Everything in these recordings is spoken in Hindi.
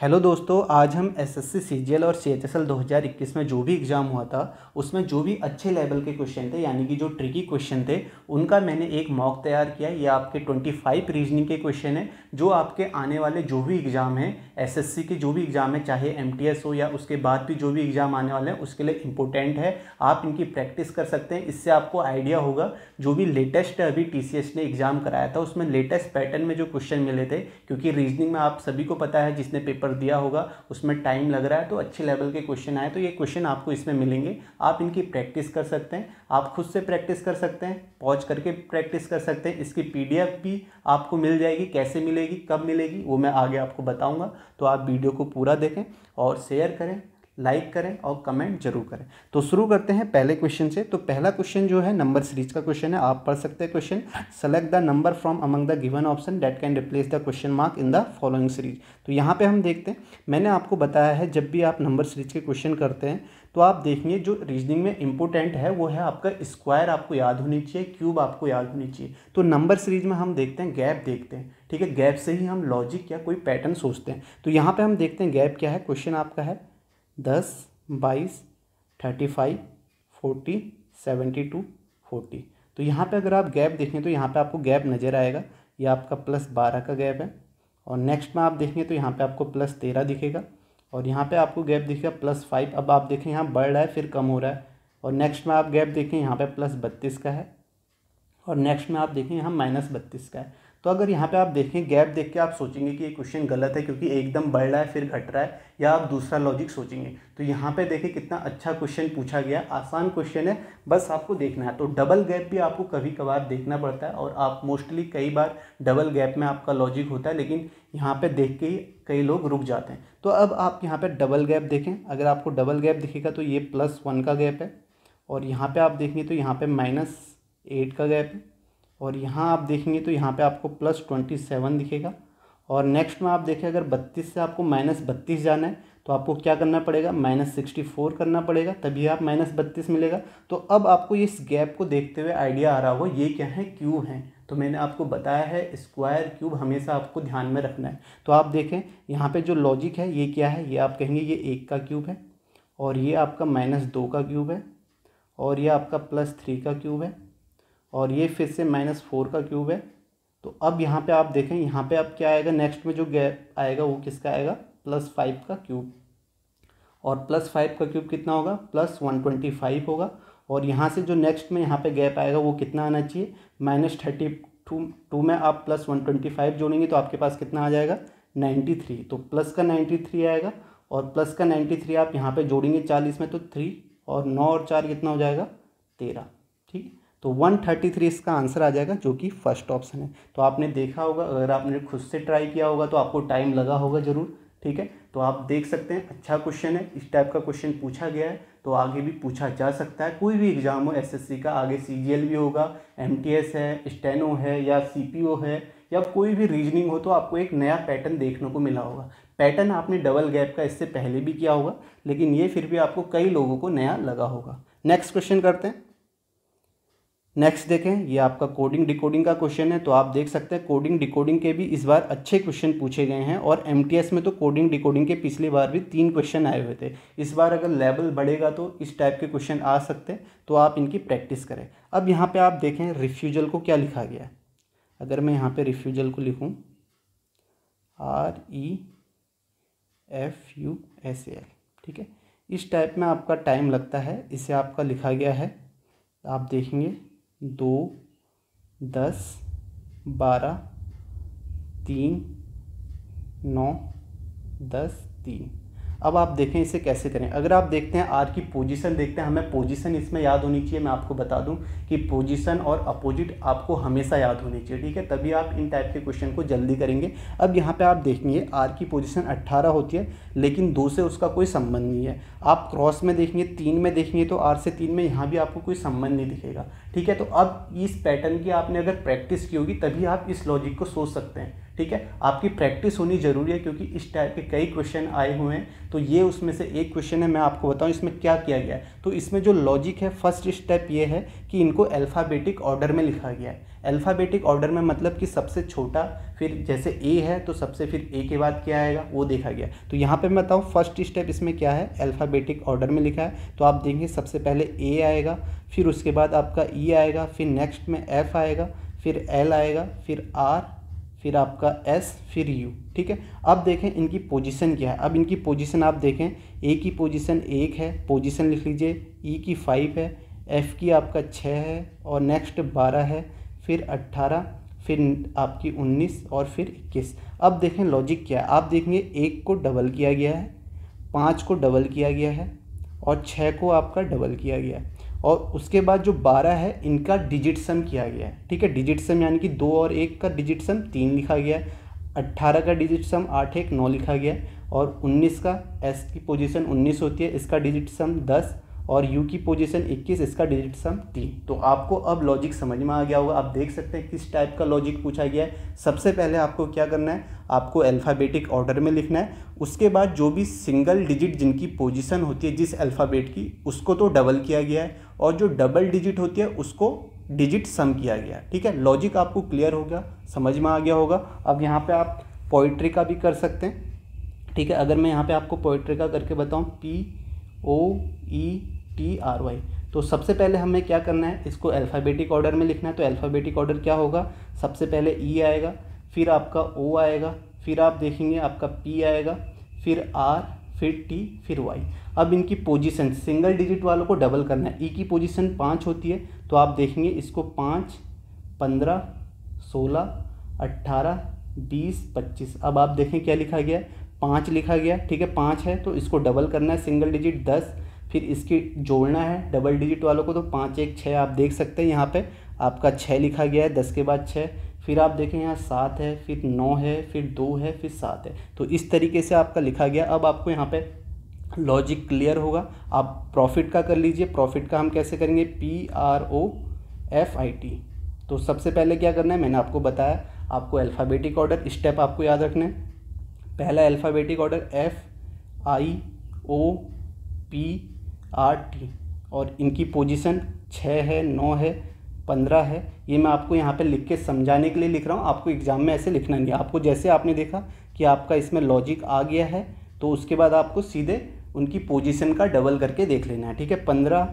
हेलो दोस्तों आज हम एसएससी सीजीएल और सीएचएसएल 2021 में जो भी एग्ज़ाम हुआ था उसमें जो भी अच्छे लेवल के क्वेश्चन थे यानी कि जो ट्रिकी क्वेश्चन थे उनका मैंने एक मॉक तैयार किया ये आपके 25 रीजनिंग के क्वेश्चन हैं जो आपके आने वाले जो भी एग्ज़ाम हैं एसएससी के जो भी एग्ज़ाम है चाहे एम हो या उसके बाद भी जो भी एग्ज़ाम आने वाले हैं उसके लिए इंपॉर्टेंट है आप इनकी प्रैक्टिस कर सकते हैं इससे आपको आइडिया होगा जो भी लेटेस्ट अभी टी ने एग्ज़ाम कराया था उसमें लेटेस्ट पैटर्न में जो क्वेश्चन मिले थे क्योंकि रीजनिंग में आप सभी को पता है जिसने पेपर पेपर दिया होगा उसमें टाइम लग रहा है तो अच्छे लेवल के क्वेश्चन आए तो ये क्वेश्चन आपको इसमें मिलेंगे आप इनकी प्रैक्टिस कर सकते हैं आप खुद से प्रैक्टिस कर सकते हैं पॉज करके प्रैक्टिस कर सकते हैं इसकी पी भी आपको मिल जाएगी कैसे मिलेगी कब मिलेगी वो मैं आगे आपको बताऊँगा तो आप वीडियो को पूरा देखें और शेयर करें लाइक करें और कमेंट जरूर करें तो शुरू करते हैं पहले क्वेश्चन से तो पहला क्वेश्चन जो है नंबर सीरीज का क्वेश्चन है आप पढ़ सकते हैं question select the number from among the given option that can replace the question mark in the following series तो यहाँ पे हम देखते हैं मैंने आपको बताया है जब भी आप नंबर सीरीज के क्वेश्चन करते हैं तो आप देखेंगे जो रीजनिंग में इंपोर्टेंट है वो है आपका स्क्वायर आपको याद होनी चाहिए क्यूब आपको याद होनी चाहिए तो नंबर सीरीज में हम देखते हैं गैप देखते हैं ठीक है गैप से ही हम लॉजिक या कोई पैटर्न सोचते हैं तो यहाँ पे हम देखते हैं गैप क्या है क्वेश्चन आपका है दस बाईस thirty five forty seventy two forty तो यहाँ पे अगर आप गैप देखें तो यहाँ पे आपको गैप नज़र आएगा ये आपका प्लस बारह का गैप है और नेक्स्ट में आप देखें तो यहाँ पे आपको प्लस तेरह दिखेगा और यहाँ पे आपको गैप दिखेगा प्लस फाइव अब आप देखें यहाँ बढ़ रहा है फिर कम हो रहा है और नेक्स्ट में आप गैप देखें यहाँ पर प्लस बत्तीस का है और नेक्स्ट में आप देखें यहाँ माइनस बत्तीस का है तो अगर यहाँ पे आप देखें गैप देख के आप सोचेंगे कि ये क्वेश्चन गलत है क्योंकि एकदम बढ़ रहा है फिर घट रहा है या आप दूसरा लॉजिक सोचेंगे तो यहाँ पे देखें कितना अच्छा क्वेश्चन पूछा गया आसान क्वेश्चन है बस आपको देखना है तो डबल गैप भी आपको कभी कभार देखना पड़ता है और आप मोस्टली कई बार डबल गैप में आपका लॉजिक होता है लेकिन यहाँ पर देख के ही कई लोग रुक जाते हैं तो अब आप यहाँ पर डबल गैप देखें अगर आपको डबल गैप दिखेगा तो ये प्लस वन का गैप है और यहाँ पर आप देखेंगे तो यहाँ पर माइनस एट का गैप है और यहाँ आप देखेंगे तो यहाँ पे आपको प्लस ट्वेंटी सेवन दिखेगा और नेक्स्ट में आप देखें अगर बत्तीस से आपको माइनस बत्तीस जाना है तो आपको क्या करना पड़ेगा माइनस सिक्सटी फोर करना पड़ेगा तभी आप माइनस बत्तीस मिलेगा तो अब आपको इस गैप को देखते हुए आइडिया आ रहा हो ये क्या है क्यूब हैं तो मैंने आपको बताया है स्क्वायर क्यूब हमेशा आपको ध्यान में रखना है तो आप देखें यहाँ पर जो लॉजिक है ये क्या है ये आप कहेंगे ये एक का क्यूब है और ये आपका माइनस दो का क्यूब है और ये आपका प्लस थ्री का क्यूब है और ये फिर से माइनस फोर का क्यूब है तो अब यहाँ पे आप देखें यहाँ पे अब क्या आएगा नेक्स्ट में जो गैप आएगा वो किसका आएगा प्लस फाइव का क्यूब और प्लस फाइव का क्यूब कितना होगा प्लस वन ट्वेंटी फाइव होगा और यहाँ से जो नेक्स्ट में यहाँ पे गैप आएगा वो कितना आना चाहिए माइनस थर्टी टू टू में आप प्लस वन ट्वेंटी फाइव जोड़ेंगे तो आपके पास कितना आ जाएगा नाइन्टी थ्री तो प्लस का नाइन्टी थ्री आएगा और प्लस का नाइन्टी थ्री आप यहाँ पे जोड़ेंगे चालीस में तो थ्री और नौ और चार कितना हो जाएगा तेरह ठीक तो 133 इसका आंसर आ जाएगा जो कि फर्स्ट ऑप्शन है तो आपने देखा होगा अगर आपने खुद से ट्राई किया होगा तो आपको टाइम लगा होगा ज़रूर ठीक है तो आप देख सकते हैं अच्छा क्वेश्चन है इस टाइप का क्वेश्चन पूछा गया है तो आगे भी पूछा जा सकता है कोई भी एग्ज़ाम हो एसएससी का आगे सीजीएल भी होगा एमटीएस है स्टेनो है या सीपीओ है या कोई भी रीजनिंग हो तो आपको एक नया पैटर्न देखने को मिला होगा पैटर्न आपने डबल गैप का इससे पहले भी किया होगा लेकिन ये फिर भी आपको कई लोगों को नया लगा होगा नेक्स्ट क्वेश्चन करते हैं नेक्स्ट देखें ये आपका कोडिंग डिकोडिंग का क्वेश्चन है तो आप देख सकते हैं कोडिंग डिकोडिंग के भी इस बार अच्छे क्वेश्चन पूछे गए हैं और एम में तो कोडिंग डिकोडिंग के पिछली बार भी तीन क्वेश्चन आए हुए थे इस बार अगर लेवल बढ़ेगा तो इस टाइप के क्वेश्चन आ सकते हैं तो आप इनकी प्रैक्टिस करें अब यहाँ पर आप देखें रिफ्यूजल को क्या लिखा गया है अगर मैं यहाँ पर रिफ्यूजल को लिखूँ R E F U S L ठीक है इस टाइप में आपका टाइम लगता है इसे आपका लिखा गया है आप देखेंगे दो दस बारह तीन नौ दस तीन अब आप देखें इसे कैसे करें अगर आप देखते हैं आर की पोजीशन देखते हैं हमें पोजीशन इसमें याद होनी चाहिए मैं आपको बता दूं कि पोजीशन और अपोजिट आपको हमेशा याद होनी चाहिए ठीक है तभी आप इन टाइप के क्वेश्चन को जल्दी करेंगे अब यहाँ पे आप देखेंगे आर की पोजीशन 18 होती है लेकिन दो से उसका कोई संबंध नहीं है आप क्रॉस में देखेंगे तीन में देखेंगे तो आर से तीन में यहाँ भी आपको कोई संबंध नहीं दिखेगा ठीक है तो अब इस पैटर्न की आपने अगर प्रैक्टिस की होगी तभी आप इस लॉजिक को सोच सकते हैं ठीक है आपकी प्रैक्टिस होनी जरूरी है क्योंकि इस टाइप के कई क्वेश्चन आए हुए हैं तो ये उसमें से एक क्वेश्चन है मैं आपको बताऊं इसमें क्या किया गया है तो इसमें जो लॉजिक है फर्स्ट स्टेप ये है कि इनको अल्फ़ाबेटिक ऑर्डर में लिखा गया है अल्फ़ाबेटिक ऑर्डर में मतलब कि सबसे छोटा फिर जैसे ए है तो सबसे फिर ए के बाद क्या आएगा वो देखा गया तो यहाँ पे मैं बताऊँ फर्स्ट स्टेप इसमें क्या है अल्फ़ाबेटिक ऑर्डर में लिखा है तो आप देखेंगे सबसे पहले ए आएगा फिर उसके बाद आपका ई e आएगा फिर नेक्स्ट में एफ़ आएगा फिर एल आएगा फिर आर फिर आपका एस फिर यू ठीक है अब देखें इनकी पोजिशन क्या है अब इनकी पोजिशन आप देखें ए की पोजिशन एक है पोजिशन लिख लीजिए ई e की फाइव है एफ़ की आपका छः है और नेक्स्ट बारह है फिर अट्ठारह फिर आपकी उन्नीस और फिर इक्कीस अब देखें लॉजिक क्या है आप देखेंगे एक को डबल किया गया है पाँच को डबल किया गया है और छः को आपका डबल किया गया है और उसके बाद जो बारह है इनका डिजिट सम किया गया है ठीक है डिजिट सम यानी कि दो और एक का डिजिट सम तीन लिखा गया है अट्ठारह का डिजिट सम आठ एक नौ लिखा गया है और उन्नीस का एस की पोजीशन उन्नीस होती है इसका डिजिट सम दस और यू की पोजीशन 21 इसका डिजिट सम तीन तो आपको अब लॉजिक समझ में आ गया होगा आप देख सकते हैं किस टाइप का लॉजिक पूछा गया है सबसे पहले आपको क्या करना है आपको अल्फ़ाबेटिक ऑर्डर में लिखना है उसके बाद जो भी सिंगल डिजिट जिनकी पोजीशन होती है जिस अल्फ़ाबेट की उसको तो डबल किया गया है और जो डबल डिजिट होती है उसको डिजिट सम किया गया ठीक है लॉजिक आपको क्लियर हो गया समझ में आ गया होगा अब यहाँ पर आप पोइट्री का भी कर सकते हैं ठीक है अगर मैं यहाँ पर आपको पोइट्री का करके बताऊँ P O E T R Y तो सबसे पहले हमें क्या करना है इसको अल्फ़ाबेटिक ऑर्डर में लिखना है तो अल्फ़ाबेटिक ऑर्डर क्या होगा सबसे पहले ई e आएगा फिर आपका ओ आएगा फिर आप देखेंगे आपका पी आएगा फिर आर फिर टी फिर वाई अब इनकी पोजीशन सिंगल डिजिट वालों को डबल करना है ई e की पोजीशन पाँच होती है तो आप देखेंगे इसको पाँच पंद्रह सोलह अट्ठारह बीस पच्चीस अब आप देखें क्या लिखा गया है पाँच लिखा गया ठीक है पाँच है तो इसको डबल करना है सिंगल डिजिट दस फिर इसकी जोड़ना है डबल डिजिट वालों को तो पाँच एक छः आप देख सकते हैं यहाँ पे आपका छः लिखा गया है दस के बाद छः फिर आप देखें यहाँ सात है फिर नौ है फिर दो है फिर सात है तो इस तरीके से आपका लिखा गया अब आपको यहाँ पे लॉजिक क्लियर होगा आप प्रॉफिट का कर लीजिए प्रॉफिट का हम कैसे करेंगे P R O F I T तो सबसे पहले क्या करना है मैंने आपको बताया आपको अल्फ़ाबेटिक ऑर्डर स्टेप आपको याद रखना है पहला alphabetic order F I O P आठ और इनकी पोजीशन छः है नौ है पंद्रह है ये मैं आपको यहाँ पे लिख के समझाने के लिए लिख रहा हूँ आपको एग्ज़ाम में ऐसे लिखना नहीं है आपको जैसे आपने देखा कि आपका इसमें लॉजिक आ गया है तो उसके बाद आपको सीधे उनकी पोजीशन का डबल करके देख लेना है ठीक है पंद्रह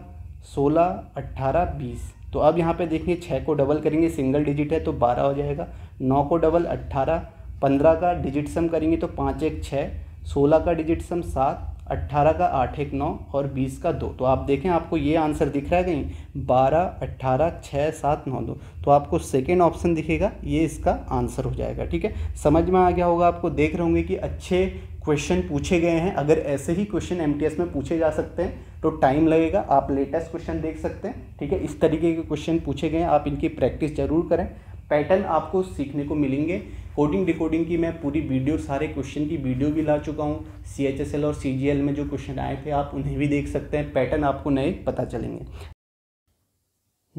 सोलह अट्ठारह बीस तो अब यहाँ पे देखिए छः को डबल करेंगे सिंगल डिजिट है तो बारह हो जाएगा नौ को डबल अट्ठारह पंद्रह का डिजिट सम करेंगे तो पाँच एक छः सोलह का डिजिट सम सात अट्ठारह का आठ एक नौ और बीस का दो तो आप देखें आपको ये आंसर दिख रहा है कहीं बारह अट्ठारह छः सात नौ दो तो आपको सेकेंड ऑप्शन दिखेगा ये इसका आंसर हो जाएगा ठीक है समझ में आ गया होगा आपको देख रहे होंगे कि अच्छे क्वेश्चन पूछे गए हैं अगर ऐसे ही क्वेश्चन एम में पूछे जा सकते हैं तो टाइम लगेगा आप लेटेस्ट क्वेश्चन देख सकते हैं ठीक है इस तरीके के क्वेश्चन पूछे गए हैं आप इनकी प्रैक्टिस जरूर करें पैटर्न आपको सीखने को मिलेंगे कोडिंग डिकोडिंग की मैं पूरी वीडियो सारे क्वेश्चन की वीडियो भी ला चुका हूँ सी एच एस एल और सी जी एल में जो क्वेश्चन आए थे आप उन्हें भी देख सकते हैं पैटर्न आपको नए पता चलेंगे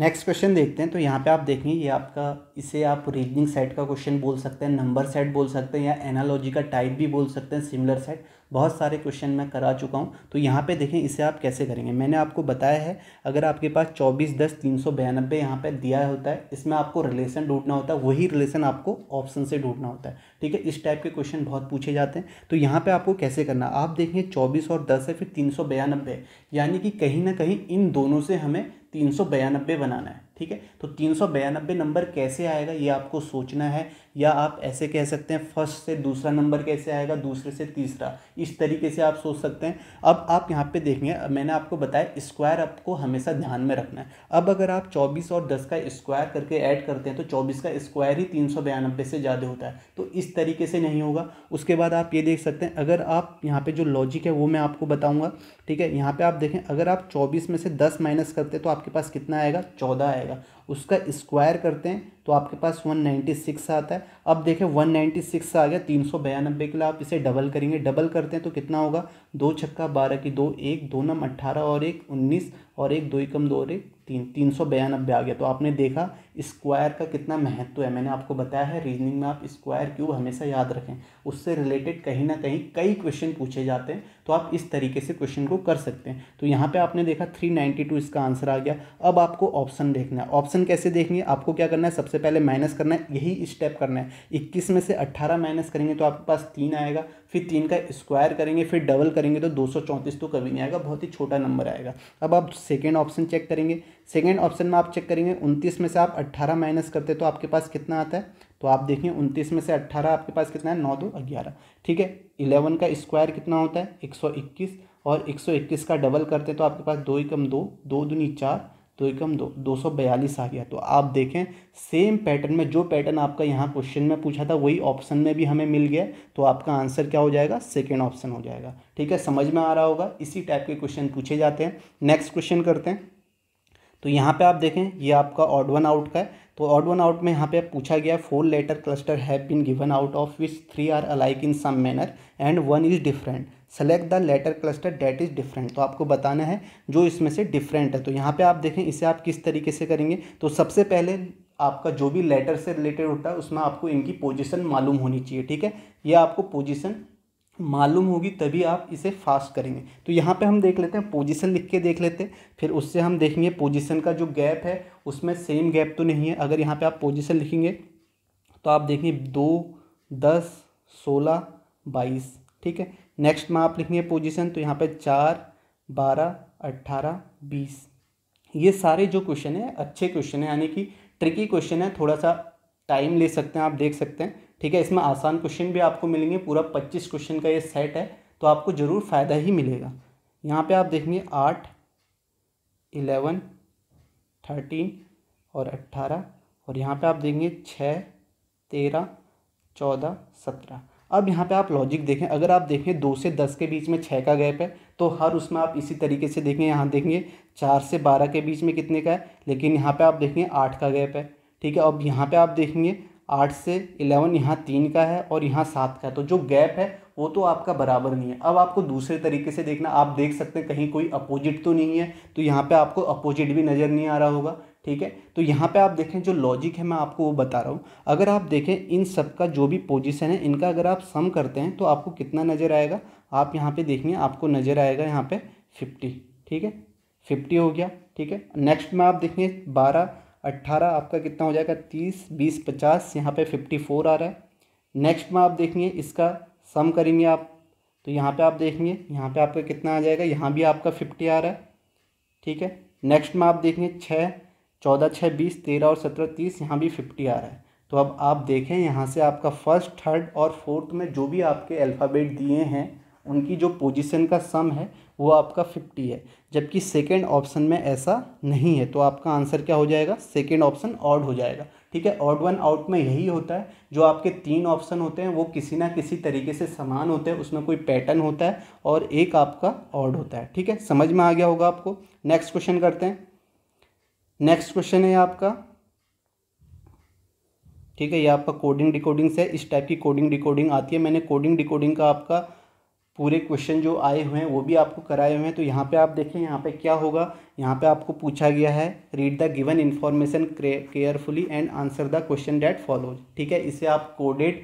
नेक्स्ट क्वेश्चन देखते हैं तो यहाँ पे आप देखेंगे ये आपका इसे आप रीजनिंग सेट का क्वेश्चन बोल सकते हैं नंबर सेट बोल सकते हैं या एनालॉजी का टाइप भी बोल सकते हैं सिमिलर सेट बहुत सारे क्वेश्चन मैं करा चुका हूँ तो यहाँ पे देखें इसे आप कैसे करेंगे मैंने आपको बताया है अगर आपके पास चौबीस दस तीन सौ बयानबे यहाँ पर दिया होता है इसमें आपको रिलेशन ढूंढना होता है वही रिलेशन आपको ऑप्शन से ढूंढना होता है ठीक है इस टाइप के क्वेश्चन बहुत पूछे जाते हैं तो यहाँ पर आपको कैसे करना आप देखें चौबीस और दस है फिर तीन यानी कि कहीं ना कहीं इन दोनों से हमें तीन बनाना है ठीक है तो तीन नंबर कैसे आएगा ये आपको सोचना है या आप ऐसे कह सकते हैं फर्स्ट से दूसरा नंबर कैसे आएगा दूसरे से तीसरा इस तरीके से आप सोच सकते हैं अब आप यहाँ पे देखेंगे मैंने आपको बताया स्क्वायर आपको हमेशा ध्यान में रखना है अब अगर आप चौबीस और दस का स्क्वायर करके ऐड करते हैं तो चौबीस का स्क्वायर ही तीन सौ बयानबे से ज़्यादा होता है तो इस तरीके से नहीं होगा उसके बाद आप ये देख सकते हैं अगर आप यहाँ पर जो लॉजिक है वो मैं आपको बताऊँगा ठीक है यहाँ पर आप देखें अगर आप चौबीस में से दस माइनस करते तो आपके पास कितना आएगा चौदह आएगा उसका स्क्वायर करते हैं तो आपके पास 196 आता है अब देखें 196 आ गया तीन सौ के लिए आप इसे डबल करेंगे डबल करते हैं तो कितना होगा दो छक्का बारह की दो एक दो नम अट्ठारह और एक उन्नीस और एक दो एकम दो और एक तीन तीन सौ बयानबे आ गया तो आपने देखा स्क्वायर का कितना महत्व है मैंने आपको बताया है रीजनिंग में आप स्क्वायर क्यूब हमेशा याद रखें उससे रिलेटेड कहीं ना कहीं कई क्वेश्चन पूछे जाते हैं तो आप इस तरीके से क्वेश्चन को कर सकते हैं तो यहाँ पे आपने देखा थ्री नाइन्टी टू इसका आंसर आ गया अब आपको ऑप्शन देखना है ऑप्शन कैसे देखेंगे आपको क्या करना है सबसे पहले माइनस करना है यही स्टेप करना है इक्कीस में से अट्ठारह माइनस करेंगे तो आपके पास तीन आएगा फिर तीन का स्क्वायर करेंगे फिर डबल करेंगे तो दो तो कभी नहीं आएगा बहुत ही छोटा नंबर आएगा अब आप सेकेंड ऑप्शन चेक करेंगे सेकेंड ऑप्शन में आप चेक करेंगे उनतीस में से आप अट्ठारह माइनस करते तो आपके पास कितना आता है तो आप देखिए उनतीस में से अट्ठारह आपके पास कितना है नौ दो ग्यारह ठीक है इलेवन का स्क्वायर कितना होता है एक सौ इक्कीस और एक सौ इक्कीस का डबल करते तो आपके पास दो एकम दो दो दूनी चार दो एकम दो दो सौ बयालीस आ गया तो आप देखें सेम पैटर्न में जो पैटर्न आपका यहाँ क्वेश्चन में पूछा था वही ऑप्शन में भी हमें मिल गया तो आपका आंसर क्या हो जाएगा सेकेंड ऑप्शन हो जाएगा ठीक है समझ में आ रहा होगा इसी टाइप के क्वेश्चन पूछे जाते हैं नेक्स्ट क्वेश्चन करते हैं तो यहाँ पे आप देखें ये आपका ऑड वन आउट का है तो ऑड वन आउट में यहाँ पे पूछा गया four letter cluster have been given out of which three are alike in some manner and one is different select the letter cluster that is different तो आपको बताना है जो इसमें से डिफरेंट है तो यहाँ पे आप देखें इसे आप किस तरीके से करेंगे तो सबसे पहले आपका जो भी लेटर से रिलेटेड होता है उसमें आपको इनकी पोजिशन मालूम होनी चाहिए ठीक है यह आपको पोजिशन मालूम होगी तभी आप इसे फास्ट करेंगे तो यहाँ पे हम देख लेते हैं पोजीशन लिख के देख लेते हैं फिर उससे हम देखेंगे पोजीशन का जो गैप है उसमें सेम गैप तो नहीं है अगर यहाँ पे आप पोजीशन लिखेंगे तो आप देखेंगे दो दस सोलह बाईस ठीक है नेक्स्ट में आप लिखेंगे पोजीशन तो यहाँ पे चार बारह अट्ठारह बीस ये सारे जो क्वेश्चन है अच्छे क्वेश्चन है यानी कि ट्रिकी क्वेश्चन है थोड़ा सा टाइम ले सकते हैं आप देख सकते हैं ठीक है इसमें आसान क्वेश्चन भी आपको मिलेंगे पूरा पच्चीस क्वेश्चन का ये सेट है तो आपको ज़रूर फ़ायदा ही मिलेगा यहाँ पे आप देखेंगे आठ इलेवन थर्टीन और अट्ठारह और यहाँ पे आप देखेंगे छः तेरह चौदह सत्रह अब यहाँ पे आप लॉजिक देखें अगर आप देखें दो से दस के बीच में छः का गैप है तो हर उसमें आप इसी तरीके से देखें यहाँ देखेंगे चार से बारह के बीच में कितने का है लेकिन यहाँ पर आप देखेंगे आठ का गैप है ठीक है अब यहाँ पर आप देखेंगे आठ से इलेवन यहाँ तीन का है और यहाँ सात का है तो जो गैप है वो तो आपका बराबर नहीं है अब आपको दूसरे तरीके से देखना आप देख सकते हैं कहीं कोई अपोजिट तो नहीं है तो यहाँ पे आपको अपोजिट भी नज़र नहीं आ रहा होगा ठीक है तो यहाँ पे आप देखें जो लॉजिक है मैं आपको वो बता रहा हूँ अगर आप देखें इन सब का जो भी पोजिशन है इनका अगर आप सम करते हैं तो आपको कितना नज़र आएगा आप यहाँ पर देखेंगे आपको नज़र आएगा यहाँ पर फिफ्टी ठीक है फिफ्टी हो गया ठीक है नेक्स्ट में आप देखेंगे बारह अट्ठारह आपका कितना हो जाएगा तीस बीस पचास यहाँ पे फिफ्टी फोर आ रहा है नेक्स्ट में आप देखेंगे इसका सम करेंगे आप तो यहाँ पे आप देखेंगे यहाँ पे आपका कितना आ जाएगा यहाँ भी आपका फिफ्टी आ रहा है ठीक है नेक्स्ट में आप देखेंगे छः चौदह छः बीस तेरह और सत्रह तीस यहाँ भी फिफ्टी आ रहा है तो अब आप देखें यहाँ से आपका फर्स्ट थर्ड और फोर्थ में जो भी आपके अल्फ़ाबेट दिए हैं उनकी जो पोजिशन का सम है वो आपका फिफ्टी है जबकि सेकेंड ऑप्शन में ऐसा नहीं है तो आपका आंसर क्या हो जाएगा सेकेंड ऑप्शन ऑड हो जाएगा ठीक है ऑड वन आउट में यही होता है जो आपके तीन ऑप्शन होते हैं वो किसी ना किसी तरीके से समान होते हैं उसमें कोई पैटर्न होता है और एक आपका ऑड होता है ठीक है समझ में आ गया होगा आपको नेक्स्ट क्वेश्चन करते हैं नेक्स्ट क्वेश्चन है आपका ठीक है ये आपका कोडिंग डिकोडिंग से इस टाइप की कोडिंग डिकोडिंग आती है मैंने कोडिंग डिकोडिंग का आपका पूरे क्वेश्चन जो आए हुए हैं वो भी आपको कराए हुए हैं तो यहाँ पे आप देखें यहाँ पे क्या होगा यहाँ पे आपको पूछा गया है read the given information carefully and answer the question that follow ठीक है इसे आप कोडेड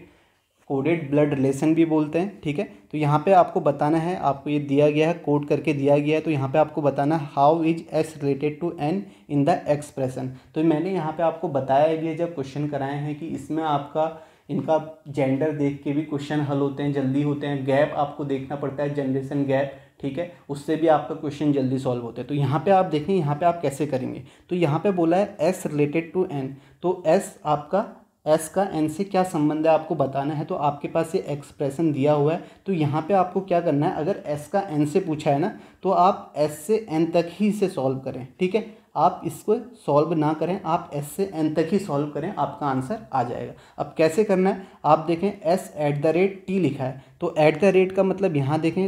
कोडेड ब्लड रिलेशन भी बोलते हैं ठीक है तो यहाँ पे आपको बताना है आपको ये दिया गया है कोड करके दिया गया है तो यहाँ पे आपको बताना how is S related to N in the expression तो मैंने यहाँ पे आपको बताया भी है जब क्वेश्चन कराए हैं कि इसमें आपका इनका जेंडर देख के भी क्वेश्चन हल होते हैं जल्दी होते हैं गैप आपको देखना पड़ता है जनरेशन गैप ठीक है उससे भी आपका क्वेश्चन जल्दी सॉल्व होता है तो यहाँ पे आप देखें यहाँ पे आप कैसे करेंगे तो यहाँ पे बोला है एस रिलेटेड टू एन तो एस आपका एस का एन से क्या संबंध है आपको बताना है तो आपके पास ये एक्सप्रेशन दिया हुआ है तो यहाँ पे आपको क्या करना है अगर एस का एन से पूछा है ना तो आप एस से एन तक ही इसे सॉल्व करें ठीक है आप इसको सॉल्व ना करें आप एस से एन तक ही सॉल्व करें आपका आंसर आ जाएगा अब कैसे करना है आप देखें S at the rate T लिखा है तो एट द रेट का मतलब यहाँ देखें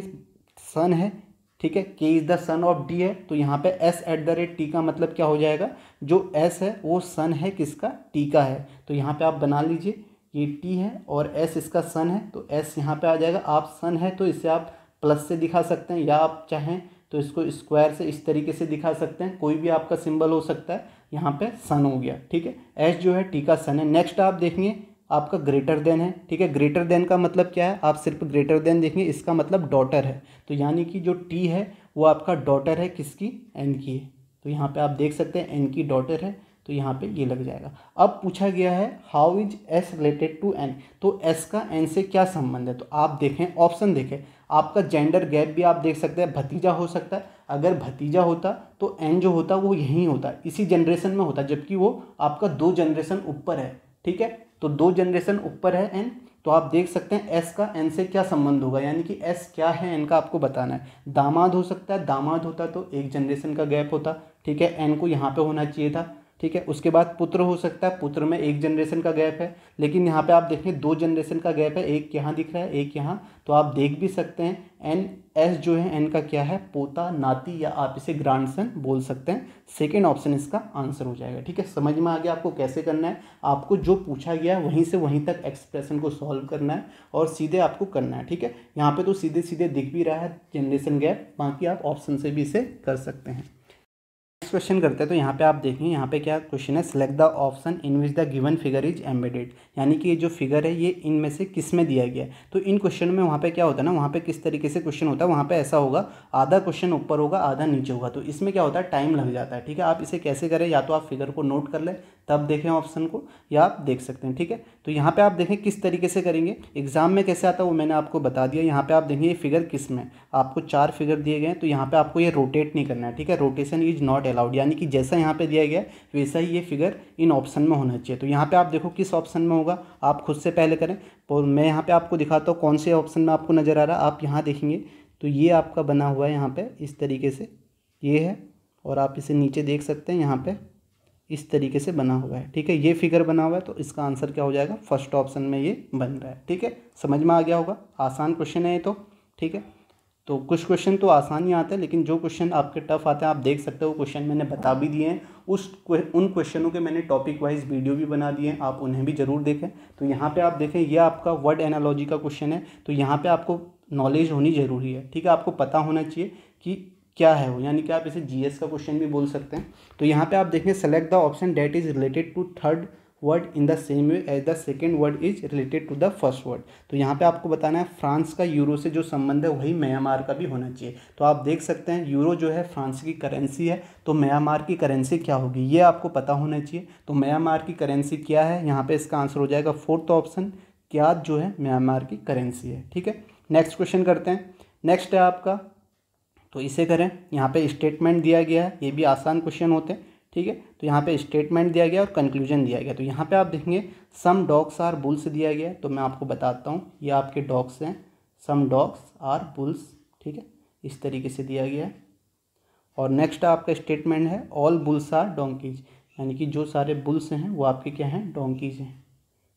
सन है ठीक है K is the son of D है तो यहाँ पे S at the rate T का मतलब क्या हो जाएगा जो एस है वो सन है किसका टी का है तो यहाँ पर आप बना लीजिए ये टी है और एस इसका सन है तो एस यहाँ पर आ जाएगा आप सन है तो इसे आप प्लस से दिखा सकते हैं या आप चाहें तो इसको स्क्वायर से इस तरीके से दिखा सकते हैं कोई भी आपका सिंबल हो सकता है यहाँ पे सन हो गया ठीक है एस जो है टी का सन है नेक्स्ट आप देखेंगे आपका ग्रेटर देन है ठीक है ग्रेटर देन का मतलब क्या है आप सिर्फ ग्रेटर देन देखेंगे इसका मतलब डॉटर है तो यानी कि जो टी है वो आपका डॉटर है किसकी एन की है तो यहाँ पर आप देख सकते हैं एन की डॉटर है तो यहाँ पे ये लग जाएगा अब पूछा गया है how is S related to N तो एस का एन से क्या संबंध है तो आप देखें ऑप्शन देखें आपका जेंडर गैप भी आप देख सकते हैं भतीजा हो सकता है अगर भतीजा होता तो एन जो होता वो यहीं होता इसी जनरेशन में होता जबकि वो आपका दो जनरेशन ऊपर है ठीक है तो दो जनरेशन ऊपर है एन तो आप देख सकते हैं एस का एन से क्या संबंध होगा यानी कि एस क्या है एन का आपको बताना है दामाद हो सकता है दामाद होता तो एक जनरेशन का गैप होता ठीक है एन को यहाँ पे होना चाहिए था ठीक है उसके बाद पुत्र हो सकता है पुत्र में एक जनरेशन का गैप है लेकिन यहाँ पे आप देखें दो जनरेशन का गैप है एक यहाँ दिख रहा है एक यहाँ तो आप देख भी सकते हैं एन एस जो है एन का क्या है पोता नाती या आप इसे ग्रांडसन बोल सकते हैं सेकेंड ऑप्शन इसका आंसर हो जाएगा ठीक है समझ में आ गया आपको कैसे करना है आपको जो पूछा गया वहीं से वहीं तक एक्सप्रेशन को सॉल्व करना है और सीधे आपको करना है ठीक है यहाँ पर तो सीधे सीधे दिख भी रहा है जनरेशन गैप बाकी आप ऑप्शन से भी इसे कर सकते हैं नेक्स्ट क्वेश्चन करते हैं तो यहाँ पे आप देखें यहाँ पे क्या क्वेश्चन है select the option in which the given figure is embedded यानी कि ये जो फिगर है ये इनमें से किस में दिया गया है तो इन क्वेश्चन में वहाँ पे क्या होता है ना वहाँ पे किस तरीके से क्वेश्चन होता है वहाँ पे ऐसा होगा आधा क्वेश्चन ऊपर होगा आधा नीचे होगा तो इसमें क्या होता है टाइम लग जाता है ठीक है आप इसे कैसे करें या तो आप फिगर को नोट कर लें तब देखें ऑप्शन को या आप देख सकते हैं ठीक है तो यहाँ पे आप देखें किस तरीके से करेंगे एग्ज़ाम में कैसे आता है वो मैंने आपको बता दिया यहाँ पे आप देखें ये फिगर किस में आपको चार फिगर दिए गए हैं तो यहाँ पे आपको ये रोटेट नहीं करना है ठीक है रोटेशन इज नॉट अलाउड यानी कि जैसा यहाँ पे दिया गया है वैसा ही ये फिगर इन ऑप्शन में होना चाहिए तो यहाँ पर आप देखो किस ऑप्शन में होगा आप खुद से पहले करें और मैं यहाँ पर आपको दिखाता हूँ कौन से ऑप्शन में आपको नज़र आ रहा है आप यहाँ देखेंगे तो ये आपका बना हुआ है यहाँ पर इस तरीके से ये है और आप इसे नीचे देख सकते हैं यहाँ पर इस तरीके से बना हुआ है ठीक है ये फिगर बना हुआ है तो इसका आंसर क्या हो जाएगा फर्स्ट ऑप्शन में ये बन रहा है ठीक है समझ में आ गया होगा आसान क्वेश्चन है ये तो ठीक है तो कुछ क्वेश्चन तो आसान ही आते हैं लेकिन जो क्वेश्चन आपके टफ आते हैं आप देख सकते हो क्वेश्चन मैंने बता भी दिए हैं उस उन क्वेश्चनों के मैंने टॉपिक वाइज वीडियो भी बना दिए हैं आप उन्हें भी ज़रूर देखें तो यहाँ पर आप देखें यह आपका वर्ड एनालॉजी का क्वेश्चन है तो यहाँ पर आपको नॉलेज होनी ज़रूरी है ठीक है आपको पता होना चाहिए कि क्या है वो यानी कि आप इसे जीएस का क्वेश्चन भी बोल सकते हैं तो यहाँ पे आप देखें select the option that is related to third word in the same way as the second word is related to the first word तो यहाँ पे आपको बताना है फ्रांस का यूरो से जो संबंध है वही म्यांमार का भी होना चाहिए तो आप देख सकते हैं यूरो जो है फ्रांस की करेंसी है तो म्यांमार की करेंसी क्या होगी ये आपको पता होना चाहिए तो म्यांमार की करेंसी क्या है यहाँ पर इसका आंसर हो जाएगा फोर्थ ऑप्शन क्या जो है म्यांमार की करेंसी है ठीक है नेक्स्ट क्वेश्चन करते हैं नेक्स्ट है आपका तो इसे करें यहाँ पे स्टेटमेंट दिया गया है ये भी आसान क्वेश्चन होते हैं ठीक है तो यहाँ पे स्टेटमेंट दिया गया और कंक्लूजन दिया गया तो यहाँ पे आप देखेंगे सम डॉग्स आर बुल्स दिया गया तो मैं आपको बताता हूँ ये आपके डॉग्स हैं सम डॉग्स आर बुल्स ठीक है इस तरीके से दिया गया और नेक्स्ट आपका स्टेटमेंट है ऑल बुल्स आर डोंकीज यानी कि जो सारे बुल्स हैं वो आपके क्या हैं डोंकीज हैं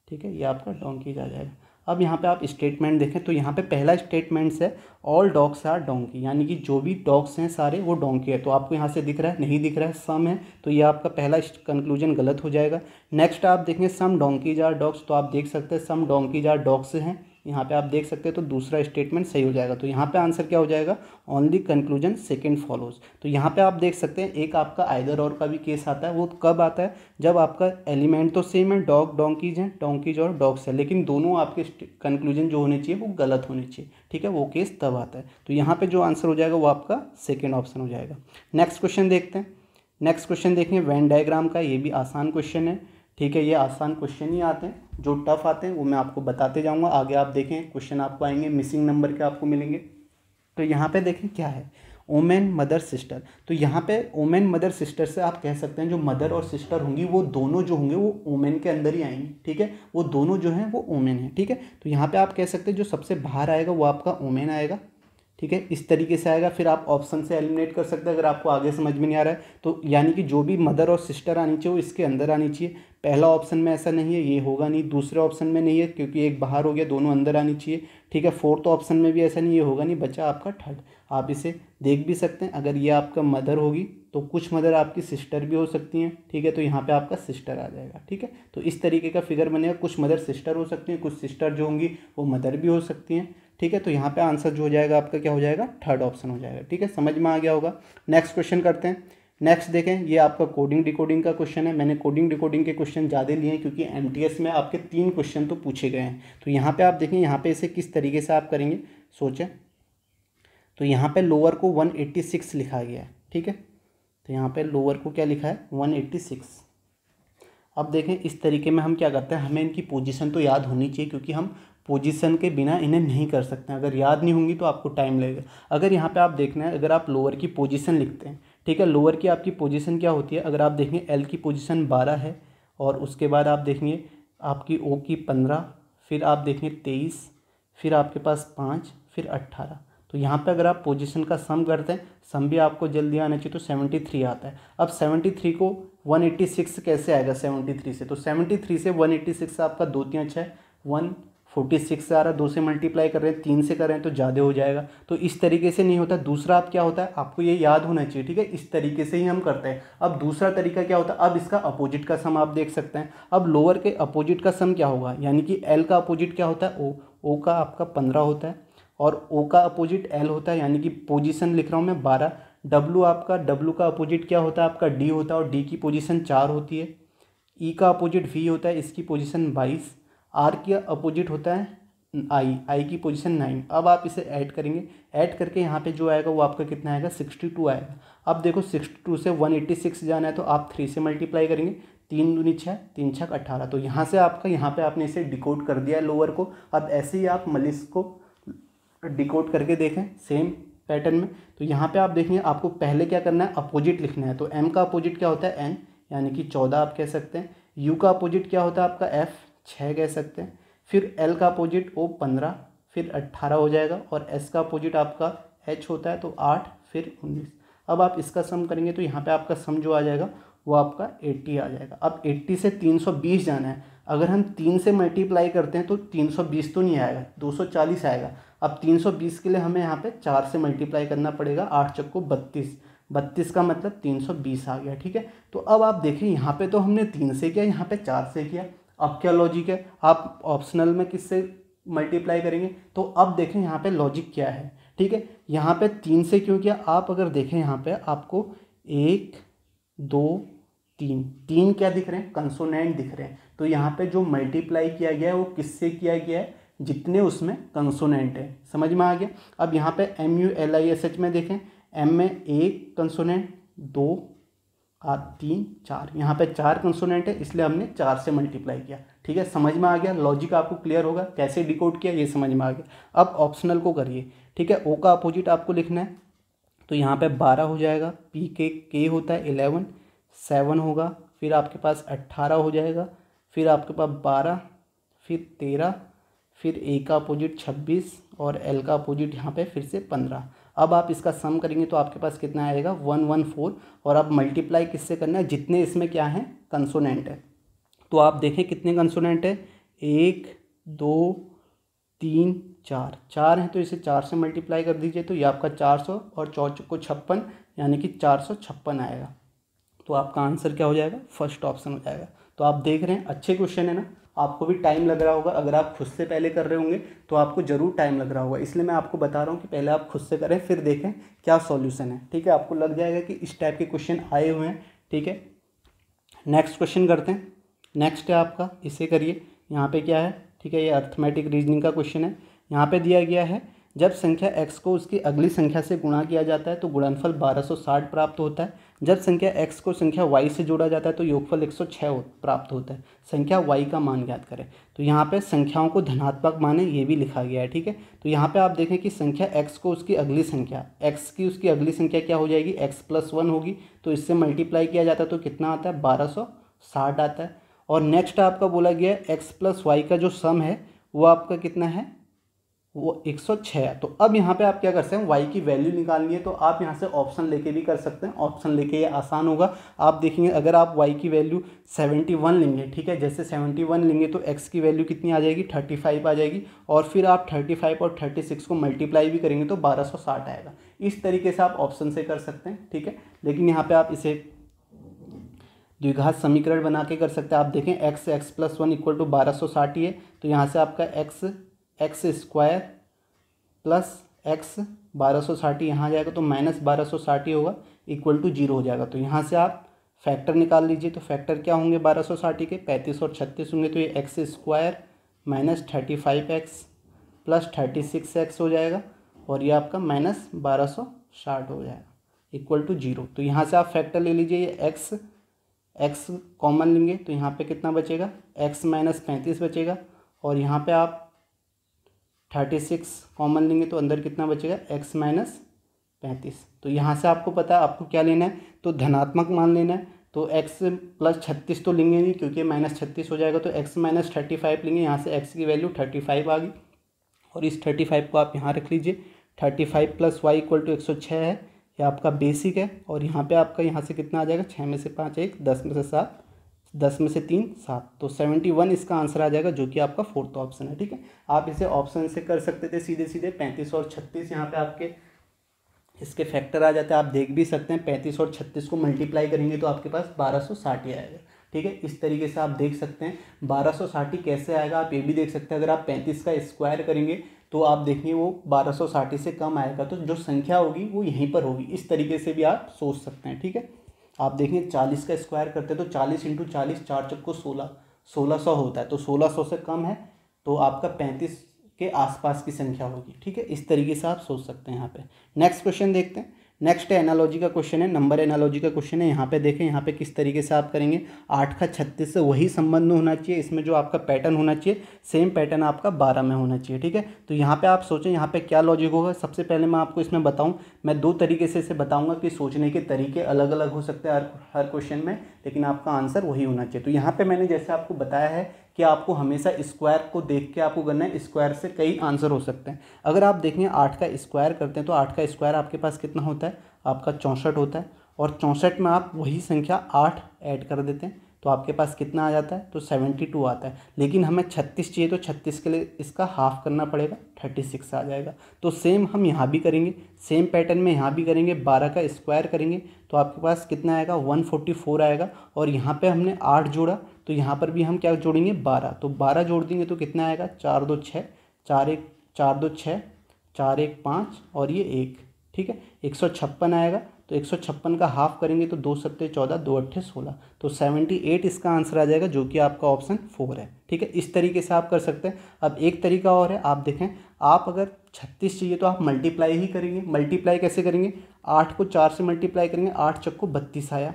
ठीक है ये आपका डोंकीज आ जाएगा अब यहाँ पे आप स्टेटमेंट देखें तो यहाँ पे पहला स्टेटमेंट्स है ऑल डॉग्स आर डोंकी यानी कि जो भी डॉग्स हैं सारे वो डोंकी है तो आपको यहाँ से दिख रहा है नहीं दिख रहा है सम है तो ये आपका पहला कंक्लूजन गलत हो जाएगा नेक्स्ट आप देखें सम डोंकीज आर डॉग्स तो आप देख सकते हैं सम डोंकीज आर डॉग्स हैं यहाँ पे आप देख सकते हो तो दूसरा स्टेटमेंट सही हो जाएगा तो यहाँ पे आंसर क्या हो जाएगा ओनली कंक्लूजन सेकेंड फॉलोज तो यहाँ पे आप देख सकते हैं एक आपका आइदर और का भी केस आता है वो कब आता है जब आपका एलिमेंट तो सेम है डॉग डोंकीज हैं डोंकीज और डॉग्स है लेकिन दोनों आपके कंक्लूजन जो होने चाहिए वो गलत होने चाहिए ठीक है वो केस तब आता है तो यहाँ पर जो आंसर हो जाएगा वो आपका सेकेंड ऑप्शन हो जाएगा नेक्स्ट क्वेश्चन देखते हैं नेक्स्ट क्वेश्चन देखें वैन डायग्राम का ये भी आसान क्वेश्चन है ठीक है ये आसान क्वेश्चन ही आते हैं जो टफ आते हैं वो मैं आपको बताते जाऊँगा आगे आप देखें क्वेश्चन आपको आएंगे मिसिंग नंबर के आपको मिलेंगे तो यहाँ पे देखें क्या है ओमेन मदर सिस्टर तो यहाँ पे ओमेन मदर सिस्टर से आप कह सकते हैं जो मदर और सिस्टर होंगी वो दोनों जो होंगे वो ओमेन के अंदर ही आएंगी ठीक है वो दोनों जो हैं वो ओमेन है ठीक है तो यहाँ पर आप कह सकते हैं जो सबसे बाहर आएगा वो आपका ओमेन आएगा ठीक है इस तरीके से आएगा फिर आप ऑप्शन से एलिमिनेट कर सकते हैं अगर आपको आगे समझ में नहीं आ रहा है तो यानी कि जो भी मदर और सिस्टर आनी चाहिए वो इसके अंदर आनी चाहिए पहला ऑप्शन में ऐसा नहीं है ये होगा नहीं दूसरे ऑप्शन में नहीं है क्योंकि एक बाहर हो गया दोनों अंदर आनी चाहिए ठीक है फोर्थ ऑप्शन में भी ऐसा नहीं ये होगा नहीं बच्चा आपका थर्ड आप इसे देख भी सकते हैं अगर ये आपका मदर होगी तो कुछ मदर आपकी सिस्टर भी हो सकती हैं ठीक है तो यहाँ पे आपका सिस्टर आ जाएगा ठीक है तो इस तरीके का फिगर बनेगा कुछ मदर सिस्टर हो सकती हैं कुछ सिस्टर जो होंगी वो मदर भी हो सकती हैं ठीक है तो यहाँ पे आंसर जो हो जाएगा आपका क्या हो जाएगा थर्ड ऑप्शन हो जाएगा ठीक है समझ में आ गया होगा नेक्स्ट क्वेश्चन करते हैं नेक्स्ट देखें ये आपका कोडिंग डिकोडिंग का क्वेश्चन है मैंने कोडिंग डिकोडिंग के क्वेश्चन ज़्यादा लिए हैं क्योंकि एम में आपके तीन क्वेश्चन तो पूछे गए हैं तो यहाँ पर आप देखें यहाँ पे इसे किस तरीके से आप करेंगे सोचें तो यहाँ पर लोअर को वन लिखा गया है ठीक है तो यहाँ पर लोअर को क्या लिखा है वन अब देखें इस तरीके में हम क्या करते हैं हमें इनकी पोजीशन तो याद होनी चाहिए क्योंकि हम पोजीशन के बिना इन्हें नहीं कर सकते हैं अगर याद नहीं होंगी तो आपको टाइम लगेगा अगर यहाँ पे आप देखना है अगर आप लोअर की पोजीशन लिखते हैं ठीक है लोअर की आपकी पोजीशन क्या होती है अगर आप देखेंगे एल की पोजीशन बारह है और उसके बाद आप देखेंगे आपकी ओ की पंद्रह फिर आप देखेंगे तेईस फिर आपके पास पाँच फिर अट्ठारह तो यहाँ पर अगर आप पोजिशन का सम करते हैं सम भी आपको जल्दी आना चाहिए तो सेवेंटी थ्री आता है अब सेवेंटी थ्री को वन एट्टी सिक्स कैसे आएगा सेवेंटी थ्री से तो सेवेंटी थ्री से वन एट्टी सिक्स आपका दो तीन छः वन फोर्टी सिक्स से आ रहा है दो से मल्टीप्लाई कर रहे हैं तीन से कर रहे हैं तो ज़्यादा हो जाएगा तो इस तरीके से नहीं होता दूसरा आप क्या होता है आपको ये याद होना चाहिए ठीक है इस तरीके से ही हम करते हैं अब दूसरा तरीका क्या होता है अब इसका अपोजिट का सम आप देख सकते हैं अब लोअर के अपोजिट का सम क्या होगा यानी कि एल का अपोजिट क्या होता है ओ ओ का आपका पंद्रह होता है और ओ का अपोजिट एल होता है यानी कि पोजिशन लिख रहा हूँ मैं बारह डब्लू आपका डब्लू का अपोजिट क्या होता है आपका डी होता है और डी की पोजिशन चार होती है ई e का अपोजिट वी होता है इसकी पोजिशन बाईस आर की अपोजिट होता है आई आई की पोजीशन नाइन अब आप इसे ऐड करेंगे ऐड करके यहाँ पे जो आएगा वो आपका कितना आएगा सिक्सटी टू आएगा अब देखो सिक्सटी टू से वन एट्टी सिक्स जाना है तो आप थ्री से मल्टीप्लाई करेंगे तीन दूनी छः तीन छः अट्ठारह तो यहाँ से आपका यहाँ पे आपने इसे डिकोड कर दिया है लोअर को अब ऐसे ही आप मलिस को डिकोड करके देखें सेम पैटर्न में तो यहाँ पर आप देखेंगे आपको पहले क्या करना है अपोजिट लिखना है तो एम का अपोजिट क्या होता है एन यानी कि चौदह आप कह सकते हैं यू का अपोजिट क्या होता है आपका एफ़ छः कह सकते हैं फिर एल का अपोजिट ओ पंद्रह फिर अट्ठारह हो जाएगा और एस का अपोजिट आपका एच होता है तो आठ फिर उन्नीस अब आप इसका सम करेंगे तो यहाँ पे आपका सम जो आ जाएगा वो आपका एट्टी आ जाएगा अब एट्टी से तीन सौ बीस जाना है अगर हम तीन से मल्टीप्लाई करते हैं तो तीन सौ बीस तो नहीं आएगा दो सौ चालीस आएगा अब तीन सौ बीस के लिए हमें यहाँ पे चार से मल्टीप्लाई करना पड़ेगा आठ चक्को बत्तीस बत्तीस का मतलब तीन सौ बीस आ गया ठीक है तो अब आप देखें यहाँ पे तो हमने तीन से किया यहाँ पे चार से किया अब क्या लॉजिक है आप ऑप्शनल में किससे मल्टीप्लाई करेंगे तो अब देखें यहाँ पे लॉजिक क्या है ठीक है यहाँ पे तीन से क्यों किया आप अगर देखें यहाँ पे आपको एक दो तीन तीन क्या दिख रहे हैं कंसोनेंट दिख रहे हैं तो यहाँ पे जो मल्टीप्लाई किया गया है वो किससे किया गया है जितने उसमें कंसोनेंट है समझ में आ गया अब यहाँ पे M U L I S H में देखें एम में एक कंसोनेंट दो आठ तीन चार यहाँ पे चार कंसोनेंट है इसलिए हमने चार से मल्टीप्लाई किया ठीक है समझ में आ गया लॉजिक आपको क्लियर होगा कैसे डिकोड किया ये समझ में आ गया अब ऑप्शनल को करिए ठीक है ओ का अपोजिट आपको लिखना है तो यहाँ पे बारह हो जाएगा पी के के होता है इलेवन सेवन होगा फिर आपके पास अट्ठारह हो जाएगा फिर आपके पास बारह फिर तेरह फिर ए का अपोजिट छब्बीस और एल का अपोजिट यहाँ पर फिर से पंद्रह अब आप इसका सम करेंगे तो आपके पास कितना आएगा वन वन फोर और अब मल्टीप्लाई किससे करना है जितने इसमें क्या है कंसोनेंट है तो आप देखें कितने कंसोनेंट है एक दो तीन चार चार हैं तो इसे चार से मल्टीप्लाई कर दीजिए तो ये आपका चार सौ और चौचक को छप्पन यानी कि चार सौ छप्पन आएगा तो आपका आंसर क्या हो जाएगा फर्स्ट ऑप्शन हो जाएगा तो आप देख रहे हैं अच्छे क्वेश्चन है ना आपको भी टाइम लग रहा होगा अगर आप खुद से पहले कर रहे होंगे तो आपको ज़रूर टाइम लग रहा होगा इसलिए मैं आपको बता रहा हूँ कि पहले आप खुद से करें फिर देखें क्या सॉल्यूशन है ठीक है आपको लग जाएगा कि इस टाइप के क्वेश्चन आए हुए हैं ठीक है नेक्स्ट क्वेश्चन करते हैं नेक्स्ट है आपका इसे करिए यहाँ पे क्या है ठीक है ये अर्थमेटिक रीजनिंग का क्वेश्चन है यहाँ पे दिया गया है जब संख्या एक्स को उसकी अगली संख्या से गुणा किया जाता है तो गुणनफल 1260 प्राप्त होता है जब संख्या x को संख्या y से जोड़ा जाता है तो योगफल 106 हो, प्राप्त होता है संख्या y का मान ज्ञात करें तो यहाँ पे संख्याओं को धनात्मक माने ये भी लिखा गया है ठीक है तो यहाँ पे आप देखें कि संख्या x को उसकी अगली संख्या x की उसकी अगली संख्या क्या हो जाएगी x प्लस वन होगी तो इससे मल्टीप्लाई किया जाता है तो कितना आता है बारह आता है और नेक्स्ट आपका बोला गया है एक्स प्लस वाई का जो सम है वो आपका कितना है वो 106 तो अब यहाँ पे आप क्या कर सकते हैं y की वैल्यू निकालनी है तो आप यहाँ से ऑप्शन लेके भी कर सकते हैं ऑप्शन लेके ये आसान होगा आप देखेंगे अगर आप y की वैल्यू 71 लेंगे ठीक है जैसे 71 लेंगे तो x की वैल्यू कितनी आ जाएगी 35 आ जाएगी और फिर आप 35 और 36 को मल्टीप्लाई भी करेंगे तो बारह आएगा इस तरीके से आप ऑप्शन से कर सकते हैं ठीक है लेकिन यहाँ पर आप इसे द्विघात समीकरण बना के कर सकते हैं आप देखें X X plus one equal to बारह सौ साठ ही है तो यहाँ से आपका X X square plus X बारह सौ साठ यहाँ जाएगा तो माइनस बारह सौ साठ होगा इक्वल टू जीरो हो जाएगा तो यहाँ से आप फैक्टर निकाल लीजिए तो फैक्टर क्या होंगे बारह सौ साठ के पैंतीस और छत्तीस होंगे तो ये X square minus thirty five X plus thirty six X हो जाएगा और ये आपका माइनस बारह सौ साठ हो जाएगा इक्वल टू जीरो तो यहाँ से आप फैक्टर ले लीजिए ये एक्स एक्स कॉमन लेंगे तो यहाँ पे कितना बचेगा एक्स माइनस पैंतीस बचेगा और यहाँ पे आप थर्टी सिक्स कॉमन लेंगे तो अंदर कितना बचेगा एक्स माइनस पैंतीस तो यहाँ से आपको पता है आपको क्या लेना है तो धनात्मक मान लेना है तो एक्स प्लस छत्तीस तो लेंगे नहीं क्योंकि माइनस छत्तीस हो जाएगा तो एक्स माइनस थर्टी फाइव लेंगे यहाँ से एक्स की वैल्यू थर्टी फाइव आ गई और इस थर्टी फाइव को आप यहाँ रख लीजिए thirty five plus Y equal to एक सौ छः है यह आपका बेसिक है और यहाँ पर आपका यहाँ से कितना आ जाएगा छः में से पाँच एक दस में से सात दस में से तीन सात तो सेवेंटी वन इसका आंसर आ जाएगा जो कि आपका फोर्थ ऑप्शन है ठीक है आप इसे ऑप्शन से कर सकते थे सीधे सीधे पैंतीस और छत्तीस यहाँ पे आपके इसके फैक्टर आ जाते हैं आप देख भी सकते हैं पैंतीस और छत्तीस को मल्टीप्लाई करेंगे तो आपके पास बारह सौ साठ ही आएगा ठीक है इस तरीके से आप देख सकते हैं बारह सौ साठ ही कैसे आएगा आप ये भी देख सकते हैं अगर आप पैंतीस का स्क्वायर करेंगे तो आप देखेंगे वो बारह सौ साठ से कम आएगा तो जो संख्या होगी वो यहीं पर होगी इस तरीके से भी आप सोच सकते हैं ठीक है आप देखिए चालीस का स्क्वायर करते हैं तो चालीस इंटू चालीस चार चक्को सोलह सोलह सौ होता है तो सोलह सौ से कम है तो आपका पैंतीस के आसपास की संख्या होगी ठीक है इस तरीके से आप सोच सकते हैं यहाँ पे नेक्स्ट क्वेश्चन देखते हैं नेक्स्ट एनालॉजी का क्वेश्चन है नंबर एनालॉजी का क्वेश्चन है यहाँ पे देखें यहाँ पे किस तरीके से आप करेंगे आठ का छत्तीस से वही संबंध होना चाहिए इसमें जो आपका पैटर्न होना चाहिए सेम पैटर्न आपका बारह में होना चाहिए ठीक है तो यहाँ पे आप सोचें यहाँ पे क्या लॉजिक होगा सबसे पहले मैं आपको इसमें बताऊँ मैं दो तरीके से इसे बताऊँगा कि सोचने के तरीके अलग अलग हो सकते हैं हर हर क्वेश्चन में लेकिन आपका आंसर वही होना चाहिए तो यहाँ पर मैंने जैसे आपको बताया है कि आपको हमेशा स्क्वायर को देख के आपको करना है स्क्वायर से कई आंसर हो सकते हैं अगर आप देखें आठ का स्क्वायर करते हैं तो आठ का स्क्वायर आपके पास कितना होता है आपका चौंसठ होता है और चौंसठ में आप वही संख्या आठ ऐड कर देते हैं तो आपके पास कितना आ जाता है तो सेवेंटी टू आता है लेकिन हमें छत्तीस चाहिए तो छत्तीस के लिए इसका हाफ करना पड़ेगा थर्टी सिक्स आ जाएगा तो सेम हम यहाँ भी करेंगे सेम पैटर्न में यहाँ भी करेंगे बारह का स्क्वायर करेंगे तो आपके पास कितना आएगा वन फोर्टी फोर आएगा और यहाँ पे हमने आठ जोड़ा तो यहाँ पर भी हम क्या जोड़ेंगे बारह तो बारह जोड़ देंगे तो कितना आएगा चार दो छः चार एक चार दो छः चार एक पाँच और ये एक ठीक है एक सौ छप्पन आएगा तो एक सौ छप्पन का हाफ करेंगे तो दो सत्ते चौदह दो अट्ठे सोलह तो सेवेंटी एट इसका आंसर आ जाएगा जो कि आपका ऑप्शन फोर है ठीक है इस तरीके से आप कर सकते हैं अब एक तरीका और है आप देखें आप अगर छत्तीस चाहिए तो आप मल्टीप्लाई ही करेंगे मल्टीप्लाई कैसे करेंगे आठ को चार से मल्टीप्लाई करेंगे आठ चक्को बत्तीस आया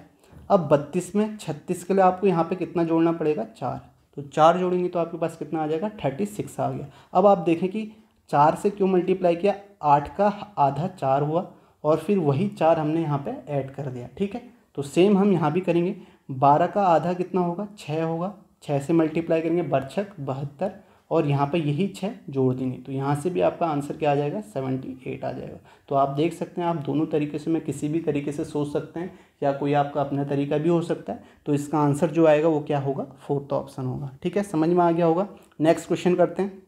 अब बत्तीस में छत्तीस के लिए आपको यहाँ पे कितना जोड़ना पड़ेगा चार तो चार जोड़ेंगे तो आपके पास कितना आ जाएगा थर्टी सिक्स आ गया अब आप देखें कि चार से क्यों मल्टीप्लाई किया आठ का आधा चार हुआ और फिर वही चार हमने यहाँ पे ऐड कर दिया ठीक है तो सेम हम यहाँ भी करेंगे बारह का आधा कितना होगा छः होगा छः से मल्टीप्लाई करेंगे बरछक बहत्तर और यहाँ पर यही छः जोड़ देंगे तो यहाँ से भी आपका आंसर क्या आ जाएगा सेवेंटी एट आ जाएगा तो आप देख सकते हैं आप दोनों तरीके से मैं किसी भी तरीके से सोच सकते हैं या कोई आपका अपना तरीका भी हो सकता है तो इसका आंसर जो आएगा वो क्या होगा फोर्थ ऑप्शन होगा ठीक है समझ में आ गया होगा नेक्स्ट क्वेश्चन करते हैं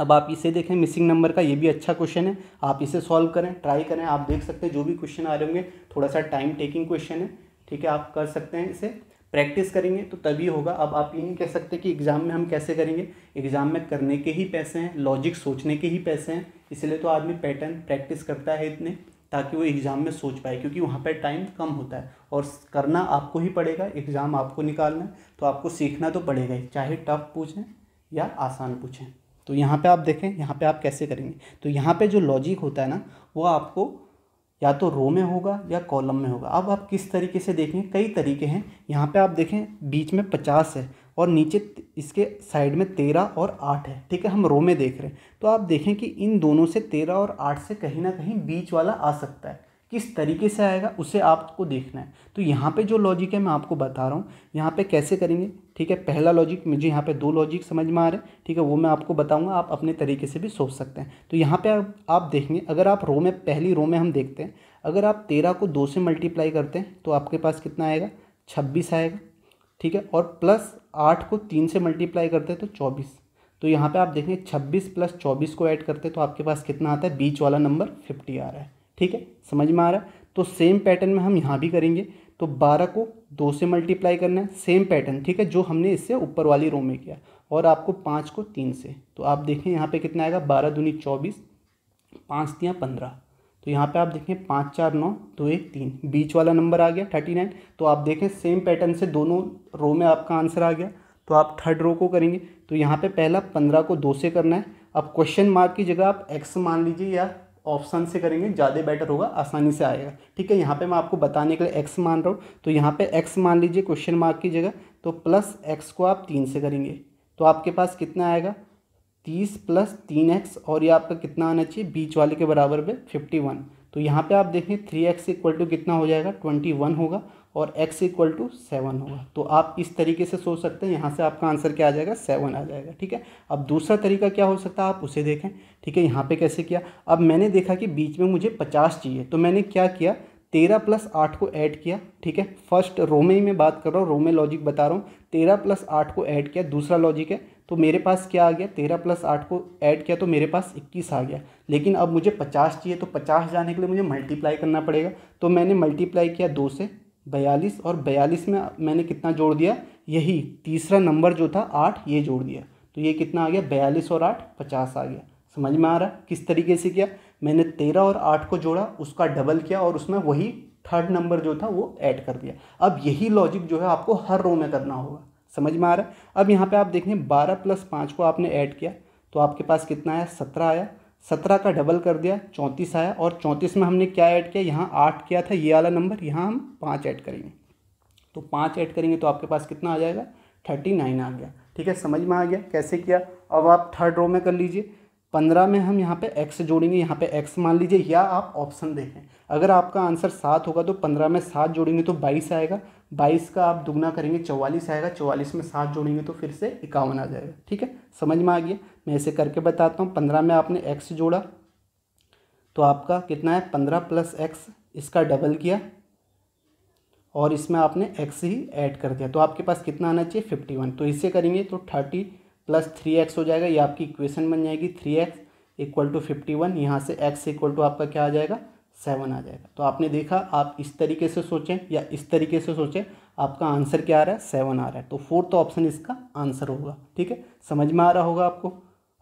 अब आप इसे देखें मिसिंग नंबर का ये भी अच्छा क्वेश्चन है आप इसे सॉल्व करें ट्राई करें आप देख सकते हैं जो भी क्वेश्चन आ रहे होंगे थोड़ा सा टाइम टेकिंग क्वेश्चन है ठीक है आप कर सकते हैं इसे प्रैक्टिस करेंगे तो तभी होगा अब आप ये नहीं कह सकते कि एग्ज़ाम में हम कैसे करेंगे एग्ज़ाम में करने के ही पैसे हैं लॉजिक सोचने के ही पैसे हैं इसलिए तो आदमी पैटर्न प्रैक्टिस करता है इतने ताकि वो एग्ज़ाम में सोच पाए क्योंकि वहाँ पर टाइम कम होता है और करना आपको ही पड़ेगा एग्ज़ाम आपको निकालना है तो आपको सीखना तो पड़ेगा ही चाहे टफ पूछें या आसान पूछें तो यहाँ पे आप देखें यहाँ पे आप कैसे करेंगे तो यहाँ पे जो लॉजिक होता है ना वो आपको या तो रो में होगा या कॉलम में होगा अब आप किस तरीके से देखें कई तरीके हैं यहाँ पे आप देखें बीच में पचास है और नीचे इसके साइड में तेरह और आठ है ठीक है हम रो में देख रहे हैं तो आप देखें कि इन दोनों से तेरह और आठ से कहीं ना कहीं बीच वाला आ सकता है किस तरीके से आएगा उसे आपको देखना है तो यहाँ पे जो लॉजिक है मैं आपको बता रहा हूँ यहाँ पे कैसे करेंगे ठीक है पहला लॉजिक मुझे यहाँ पे दो लॉजिक समझ में आ रहे हैं ठीक है वो मैं आपको बताऊँगा आप अपने तरीके से भी सोच सकते हैं तो यहाँ पे आप, आप देखेंगे अगर आप रो में पहली रो में हम देखते हैं अगर आप तेरह को दो से मल्टीप्लाई करते हैं तो आपके पास कितना आएगा छब्बीस आएगा ठीक है और प्लस आठ को तीन से मल्टीप्लाई करते हैं तो चौबीस तो यहाँ पे आप देखेंगे 26 प्लस चौबीस को ऐड करते हैं तो आपके पास कितना आता है बीच वाला नंबर 50 आ रहा है ठीक है समझ में आ रहा है तो सेम पैटर्न में हम यहाँ भी करेंगे तो बारह को दो से मल्टीप्लाई करना है सेम पैटर्न ठीक है जो हमने इससे ऊपर वाली रो में किया और आपको पाँच को तीन से तो आप देखें यहाँ पे कितना आएगा बारह दूनी चौबीस पाँच तियाँ पंद्रह तो यहाँ पे आप देखें पाँच चार नौ दो एक तीन बीच वाला नंबर आ गया थर्टी नाइन तो आप देखें सेम पैटर्न से दोनों रो में आपका आंसर आ गया तो आप थर्ड रो को करेंगे तो यहाँ पे पहला पंद्रह को दो से करना है अब क्वेश्चन मार्क की जगह आप एक्स मान लीजिए या ऑप्शन से करेंगे ज़्यादा बेटर होगा आसानी से आएगा ठीक है यहाँ पे मैं आपको बताने के लिए एक्स मान रहा हूँ तो यहाँ पे एक्स मान लीजिए क्वेश्चन मार्क की जगह तो प्लस एक्स को आप तीन से करेंगे तो आपके पास कितना आएगा तीस प्लस तीन एक्स और ये आपका कितना आना चाहिए बीच वाले के बराबर में फिफ्टी वन तो यहाँ पर आप देखें थ्री एक्स इक्वल टू कितना हो जाएगा ट्वेंटी वन होगा और x इक्वल टू सेवन होगा तो आप इस तरीके से सोच सकते हैं यहाँ से आपका आंसर क्या आ जाएगा सेवन आ जाएगा ठीक है अब दूसरा तरीका क्या हो सकता है आप उसे देखें ठीक है यहाँ पे कैसे किया अब मैंने देखा कि बीच में मुझे पचास चाहिए तो मैंने क्या किया तेरह प्लस आठ को ऐड किया ठीक है फर्स्ट रो में ही मैं बात कर रहा हूँ रो में लॉजिक बता रहा हूँ तेरह प्लस आठ को ऐड किया दूसरा लॉजिक है तो मेरे पास क्या आ गया तेरह प्लस आठ को ऐड किया तो मेरे पास इक्कीस आ गया लेकिन अब मुझे पचास चाहिए तो पचास जाने के लिए मुझे मल्टीप्लाई करना पड़ेगा तो मैंने मल्टीप्लाई किया दो से बयालीस और बयालीस में मैंने कितना जोड़ दिया यही तीसरा नंबर जो था आठ ये जोड़ दिया तो ये कितना आ गया बयालीस और आठ पचास आ गया समझ में आ रहा किस तरीके से किया मैंने तेरह और आठ को जोड़ा उसका डबल किया और उसमें वही थर्ड नंबर जो था वो ऐड कर दिया अब यही लॉजिक जो है आपको हर रो में करना होगा समझ में आ रहा है अब यहाँ पे आप देखें बारह प्लस पाँच को आपने ऐड किया तो आपके पास कितना आया सत्रह आया सत्रह का डबल कर दिया चौंतीस आया और चौंतीस में हमने क्या ऐड किया यहाँ आठ किया था ये वाला नंबर यहाँ हम पाँच ऐड करेंगे तो पाँच ऐड करेंगे तो आपके पास कितना आ जाएगा थर्टी नाइन आ गया ठीक है समझ में आ गया कैसे किया अब आप थर्ड रो में कर लीजिए पंद्रह में हम यहाँ पे एक्स जोड़ेंगे यहाँ पे एक्स मान लीजिए या आप ऑप्शन देखें अगर आपका आंसर सात होगा तो पंद्रह में सात जोड़ेंगे तो बाईस आएगा बाईस का आप दुगना करेंगे चौवालीस आएगा चौवालीस में सात जोड़ेंगे तो फिर से इक्यावन आ जाएगा ठीक है समझ में आ गया मैं ऐसे करके बताता हूँ पंद्रह में आपने एक्स जोड़ा तो आपका कितना है पंद्रह प्लस एक्स इसका डबल किया और इसमें आपने एक्स ही ऐड कर दिया तो आपके पास कितना आना चाहिए फिफ्टी वन तो इसे करेंगे तो थर्टी प्लस थ्री एक्स हो जाएगा ये आपकी इक्वेशन बन जाएगी three X equal to fifty one यहाँ से एक्स इक्वल टू आपका क्या आ जाएगा सेवन आ जाएगा तो आपने देखा आप इस तरीके से सोचें या इस तरीके से सोचें आपका आंसर क्या आ रहा है सेवन आ रहा है तो फोर्थ ऑप्शन इसका आंसर होगा ठीक है समझ में आ रहा होगा आपको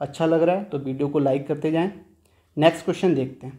अच्छा लग रहा है तो वीडियो को लाइक करते जाएँ नेक्स्ट क्वेश्चन देखते हैं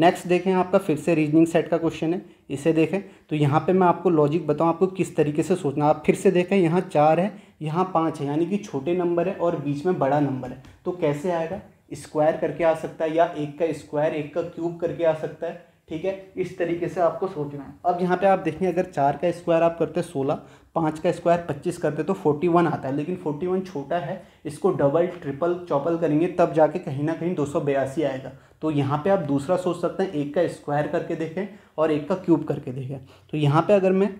नेक्स्ट देखें आपका फिर से रीजनिंग सेट का क्वेश्चन है इसे देखें तो यहाँ पे मैं आपको लॉजिक बताऊँ आपको किस तरीके से सोचना आप फिर से देखें यहाँ चार है यहाँ पाँच है यानी कि छोटे नंबर है और बीच में बड़ा नंबर है तो कैसे आएगा स्क्वायर करके आ सकता है या एक का स्क्वायर एक का क्यूब करके आ सकता है ठीक है इस तरीके से आपको सोचना है अब यहाँ पे आप देखें अगर चार का स्क्वायर आप करते हैं सोलह पाँच का स्क्वायर पच्चीस करते तो फोर्टी वन आता है लेकिन फोर्टी वन छोटा है इसको डबल ट्रिपल चौपल करेंगे तब जाके कहीं ना कहीं दो सौ बयासी आएगा तो यहाँ पे आप दूसरा सोच सकते हैं एक का स्क्वायर करके देखें और एक का क्यूब करके देखें तो यहाँ पे अगर मैं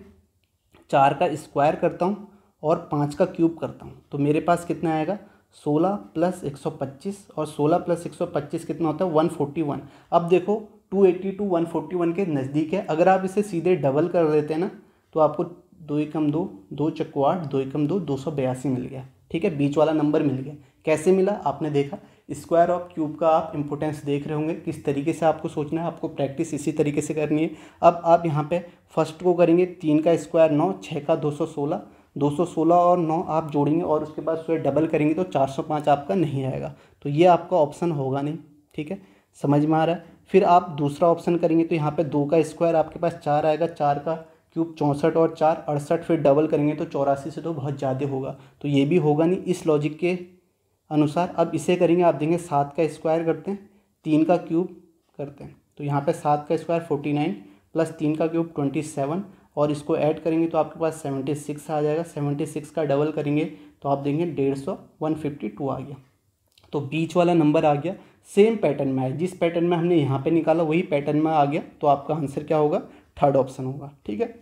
चार का स्क्वायर करता हूँ और पाँच का क्यूब करता हूँ तो मेरे पास कितना आएगा सोलह प्लस एक सौ पच्चीस और सोलह प्लस एक सौ पच्चीस कितना होता है वन फोर्टी वन अब देखो two eighty two one forty one के नज़दीक है अगर आप इसे सीधे डबल कर देते हैं ना तो आपको दो एकम दो दो चक्को आठ दो एकम दो दो सौ बयासी मिल गया ठीक है बीच वाला नंबर मिल गया कैसे मिला आपने देखा स्क्वायर ऑफ क्यूब का आप इंपोर्टेंस देख रहे होंगे किस तरीके से आपको सोचना है आपको प्रैक्टिस इसी तरीके से करनी है अब आप यहाँ पे फर्स्ट को करेंगे तीन का स्क्वायर नौ छः का दो सौ सोलह दो सौ सोलह और नौ आप जोड़ेंगे और उसके बाद उसे डबल करेंगे तो चार सौ पाँच आपका नहीं आएगा तो ये आपका ऑप्शन होगा नहीं ठीक है समझ में आ रहा है फिर आप दूसरा ऑप्शन करेंगे तो यहाँ पर दो का स्क्वायर आपके पास चार आएगा चार का क्यूब चौंसठ और चार अड़सठ फिर डबल करेंगे तो चौरासी से तो बहुत ज़्यादा होगा तो ये भी होगा नहीं इस लॉजिक के अनुसार अब इसे करेंगे आप देंगे सात का स्क्वायर करते हैं तीन का क्यूब करते हैं तो यहाँ पे सात का स्क्वायर फोर्टी नाइन प्लस तीन का क्यूब ट्वेंटी सेवन और इसको ऐड करेंगे तो आपके पास सेवेंटी सिक्स आ जाएगा सेवेंटी सिक्स का डबल करेंगे तो आप देंगे डेढ़ सौ वन फिफ्टी टू आ गया तो बीच वाला नंबर आ गया सेम पैटर्न में आया जिस पैटर्न में हमने यहाँ पर निकाला वही पैटर्न में आ गया तो आपका आंसर क्या होगा थर्ड ऑप्शन होगा ठीक है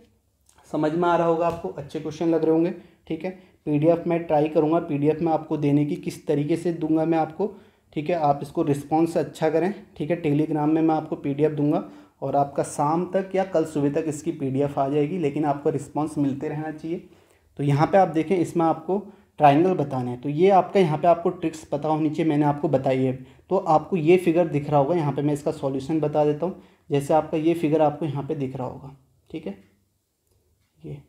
समझ में आ रहा होगा आपको अच्छे क्वेश्चन लग रहे होंगे ठीक है पीडीएफ में ट्राई करूँगा पीडीएफ में आपको देने की किस तरीके से दूंगा मैं आपको ठीक है आप इसको रिस्पॉन्स अच्छा करें ठीक है टेलीग्राम में मैं आपको पीडीएफ दूंगा और आपका शाम तक या कल सुबह तक इसकी पीडीएफ आ जाएगी लेकिन आपको रिस्पॉन्स मिलते रहना चाहिए तो यहाँ पे आप देखें इसमें आपको ट्राइंगल बताना है तो ये आपका यहाँ पे आपको ट्रिक्स पता होनी चाहिए मैंने आपको बताई है तो आपको ये फिगर दिख रहा होगा यहाँ पे मैं इसका सॉल्यूशन बता देता हूँ जैसे आपका ये फिगर आपको यहाँ पे दिख रहा होगा ठीक है ये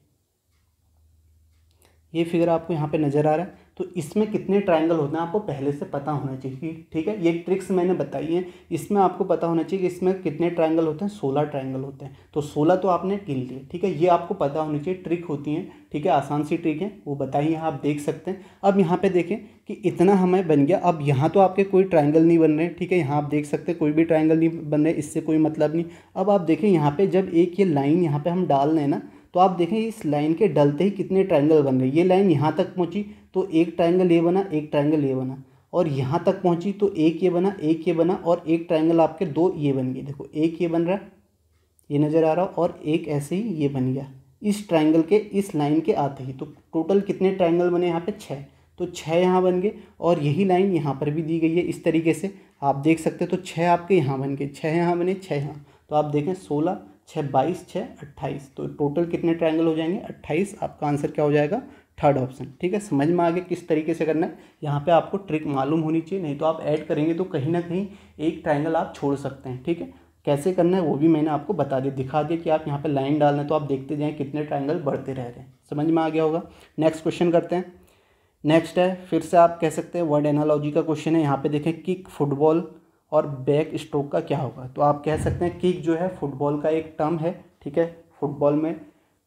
ये फिगर आपको यहाँ पे नज़र आ रहा है तो इसमें कितने ट्रायंगल होते हैं आपको पहले से पता होना चाहिए ठीक है ये ट्रिक्स मैंने बताई हैं इसमें आपको पता होना चाहिए कि इसमें कितने ट्रायंगल होते हैं सोलह ट्रायंगल होते हैं तो सोलह तो आपने गिन लिए ठीक है ये आपको पता होना चाहिए ट्रिक होती हैं ठीक है आसान सी ट्रिक है वो बताइए आप देख सकते हैं अब यहाँ पर देखें कि इतना हमें बन गया अब यहाँ तो आपके कोई ट्रायंगल नहीं बन रहे ठीक है यहाँ आप देख सकते हैं कोई भी ट्रायंगल नहीं बन रहे इससे कोई मतलब नहीं अब आप देखें यहाँ पे जब एक ये लाइन यहाँ पे हम डाल रहे हैं ना तो आप देखें इस लाइन के डलते ही कितने ट्रायंगल बन रहे ये लाइन यहाँ तक पहुँची तो एक ट्राइंगल ये बना एक ट्राइंगल ये बना और यहाँ तक पहुँची तो एक ये बना एक ये बना और एक ट्राइंगल आपके दो ये बन गए देखो एक ये बन रहा है ये नज़र आ रहा और एक ऐसे ही ये बन गया इस ट्राइंगल के इस लाइन के आते ही तो टोटल कितने ट्राइंगल बने यहाँ पर छः तो छः यहाँ बन गए और यही लाइन यहाँ पर भी दी गई है इस तरीके से आप देख सकते हो तो छः आपके यहाँ बन गए छः यहाँ बने छः यहाँ तो आप देखें सोलह छः बाईस छः अट्ठाईस तो टोटल कितने ट्राइंगल हो जाएंगे अट्ठाईस आपका आंसर क्या हो जाएगा थर्ड ऑप्शन ठीक है समझ में आ गया किस तरीके से करना है यहाँ पे आपको ट्रिक मालूम होनी चाहिए नहीं तो आप ऐड करेंगे तो कहीं ना कहीं एक ट्राइंगल आप छोड़ सकते हैं ठीक है कैसे करना है वो भी मैंने आपको बता दिया दिखा दिया कि आप यहाँ पर लाइन डाल रहे तो आप देखते जाएँ कितने ट्राइंगल बढ़ते रह रहे हैं समझ में आ गया होगा नेक्स्ट क्वेश्चन करते हैं नेक्स्ट है फिर से आप कह सकते हैं वर्ड एनालॉजी का क्वेश्चन है यहाँ पे देखें किक फुटबॉल और बैक स्ट्रोक का क्या होगा तो आप कह सकते हैं किक जो है फुटबॉल का एक टर्म है ठीक है फुटबॉल में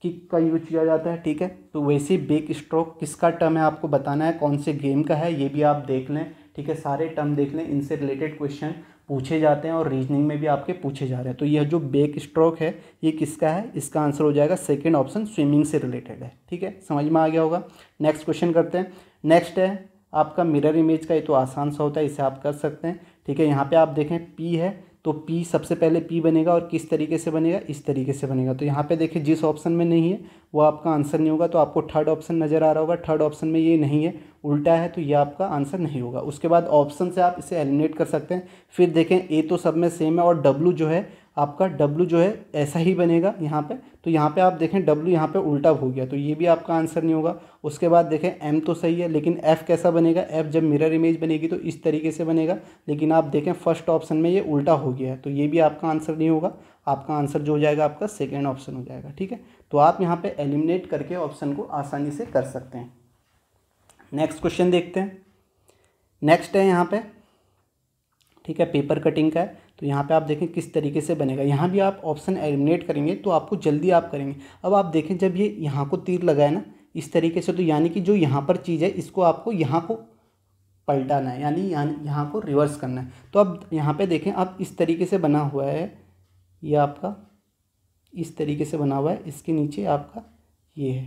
किक का यूज किया जाता है ठीक है तो वैसे बेक स्ट्रोक किसका टर्म है आपको बताना है कौन से गेम का है ये भी आप देख लें ठीक है सारे टर्म देख लें इनसे रिलेटेड क्वेश्चन पूछे जाते हैं और रीजनिंग में भी आपके पूछे जा रहे हैं तो यह जो बेक स्ट्रोक है ये किसका है इसका आंसर हो जाएगा सेकेंड ऑप्शन स्विमिंग से रिलेटेड है ठीक है समझ में आ गया होगा नेक्स्ट क्वेश्चन करते हैं नेक्स्ट है आपका मिरर इमेज का ये तो आसान सा होता है इसे आप कर सकते हैं ठीक है यहाँ पे आप देखें पी है तो पी सबसे पहले पी बनेगा और किस तरीके से बनेगा इस तरीके से बनेगा तो यहाँ पे देखिए जिस ऑप्शन में नहीं है वो आपका आंसर नहीं होगा तो आपको थर्ड ऑप्शन नज़र आ रहा होगा थर्ड ऑप्शन में ये नहीं है उल्टा है तो ये आपका आंसर नहीं होगा उसके बाद ऑप्शन से आप इसे एलिमिनेट कर सकते हैं फिर देखें ए तो सब में सेम है और डब्लू जो है आपका W जो है ऐसा ही बनेगा यहाँ पे तो यहाँ पे आप देखें W यहाँ पे उल्टा हो गया तो ये भी आपका आंसर नहीं होगा उसके बाद देखें M तो सही है लेकिन F कैसा बनेगा F जब मिरर इमेज बनेगी तो इस तरीके से बनेगा लेकिन आप देखें फर्स्ट ऑप्शन में ये उल्टा हो गया है तो ये भी आपका आंसर नहीं होगा आपका आंसर जो हो जाएगा आपका सेकेंड ऑप्शन हो जाएगा ठीक है तो आप यहाँ पर एलिमिनेट करके ऑप्शन को आसानी से कर सकते हैं नेक्स्ट क्वेश्चन देखते हैं नेक्स्ट है यहाँ पर ठीक है पेपर कटिंग का है तो यहाँ पे आप देखें किस तरीके से बनेगा यहाँ भी आप ऑप्शन एलिमिनेट करेंगे तो आपको जल्दी आप करेंगे अब आप देखें जब ये यहाँ को तीर लगाए ना इस तरीके से तो यानी कि जो यहाँ पर चीज़ है इसको आपको यहाँ को पलटाना है यानी यहाँ को रिवर्स करना है तो अब यहाँ पे देखें आप इस तरीके से बना हुआ है ये आपका इस तरीके से बना हुआ है इसके नीचे आपका ये है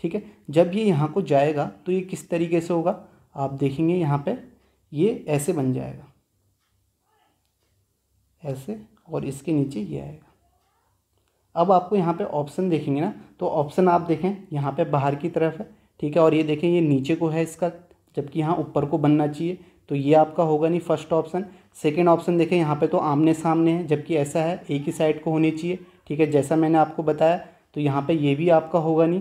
ठीक है जब ये यहाँ को जाएगा तो ये किस तरीके से होगा आप देखेंगे यहाँ पे ये ऐसे बन जाएगा ऐसे और इसके नीचे ये आएगा अब आपको यहाँ पे ऑप्शन देखेंगे ना तो ऑप्शन आप देखें यहाँ पे बाहर की तरफ है ठीक है और ये देखें ये नीचे को है इसका जबकि यहाँ ऊपर को बनना चाहिए तो ये आपका होगा नहीं फर्स्ट ऑप्शन सेकेंड ऑप्शन देखें यहाँ पर तो आमने सामने है जबकि ऐसा है एक ही साइड को होनी चाहिए ठीक है जैसा मैंने आपको बताया तो यहाँ पर ये भी आपका होगा नहीं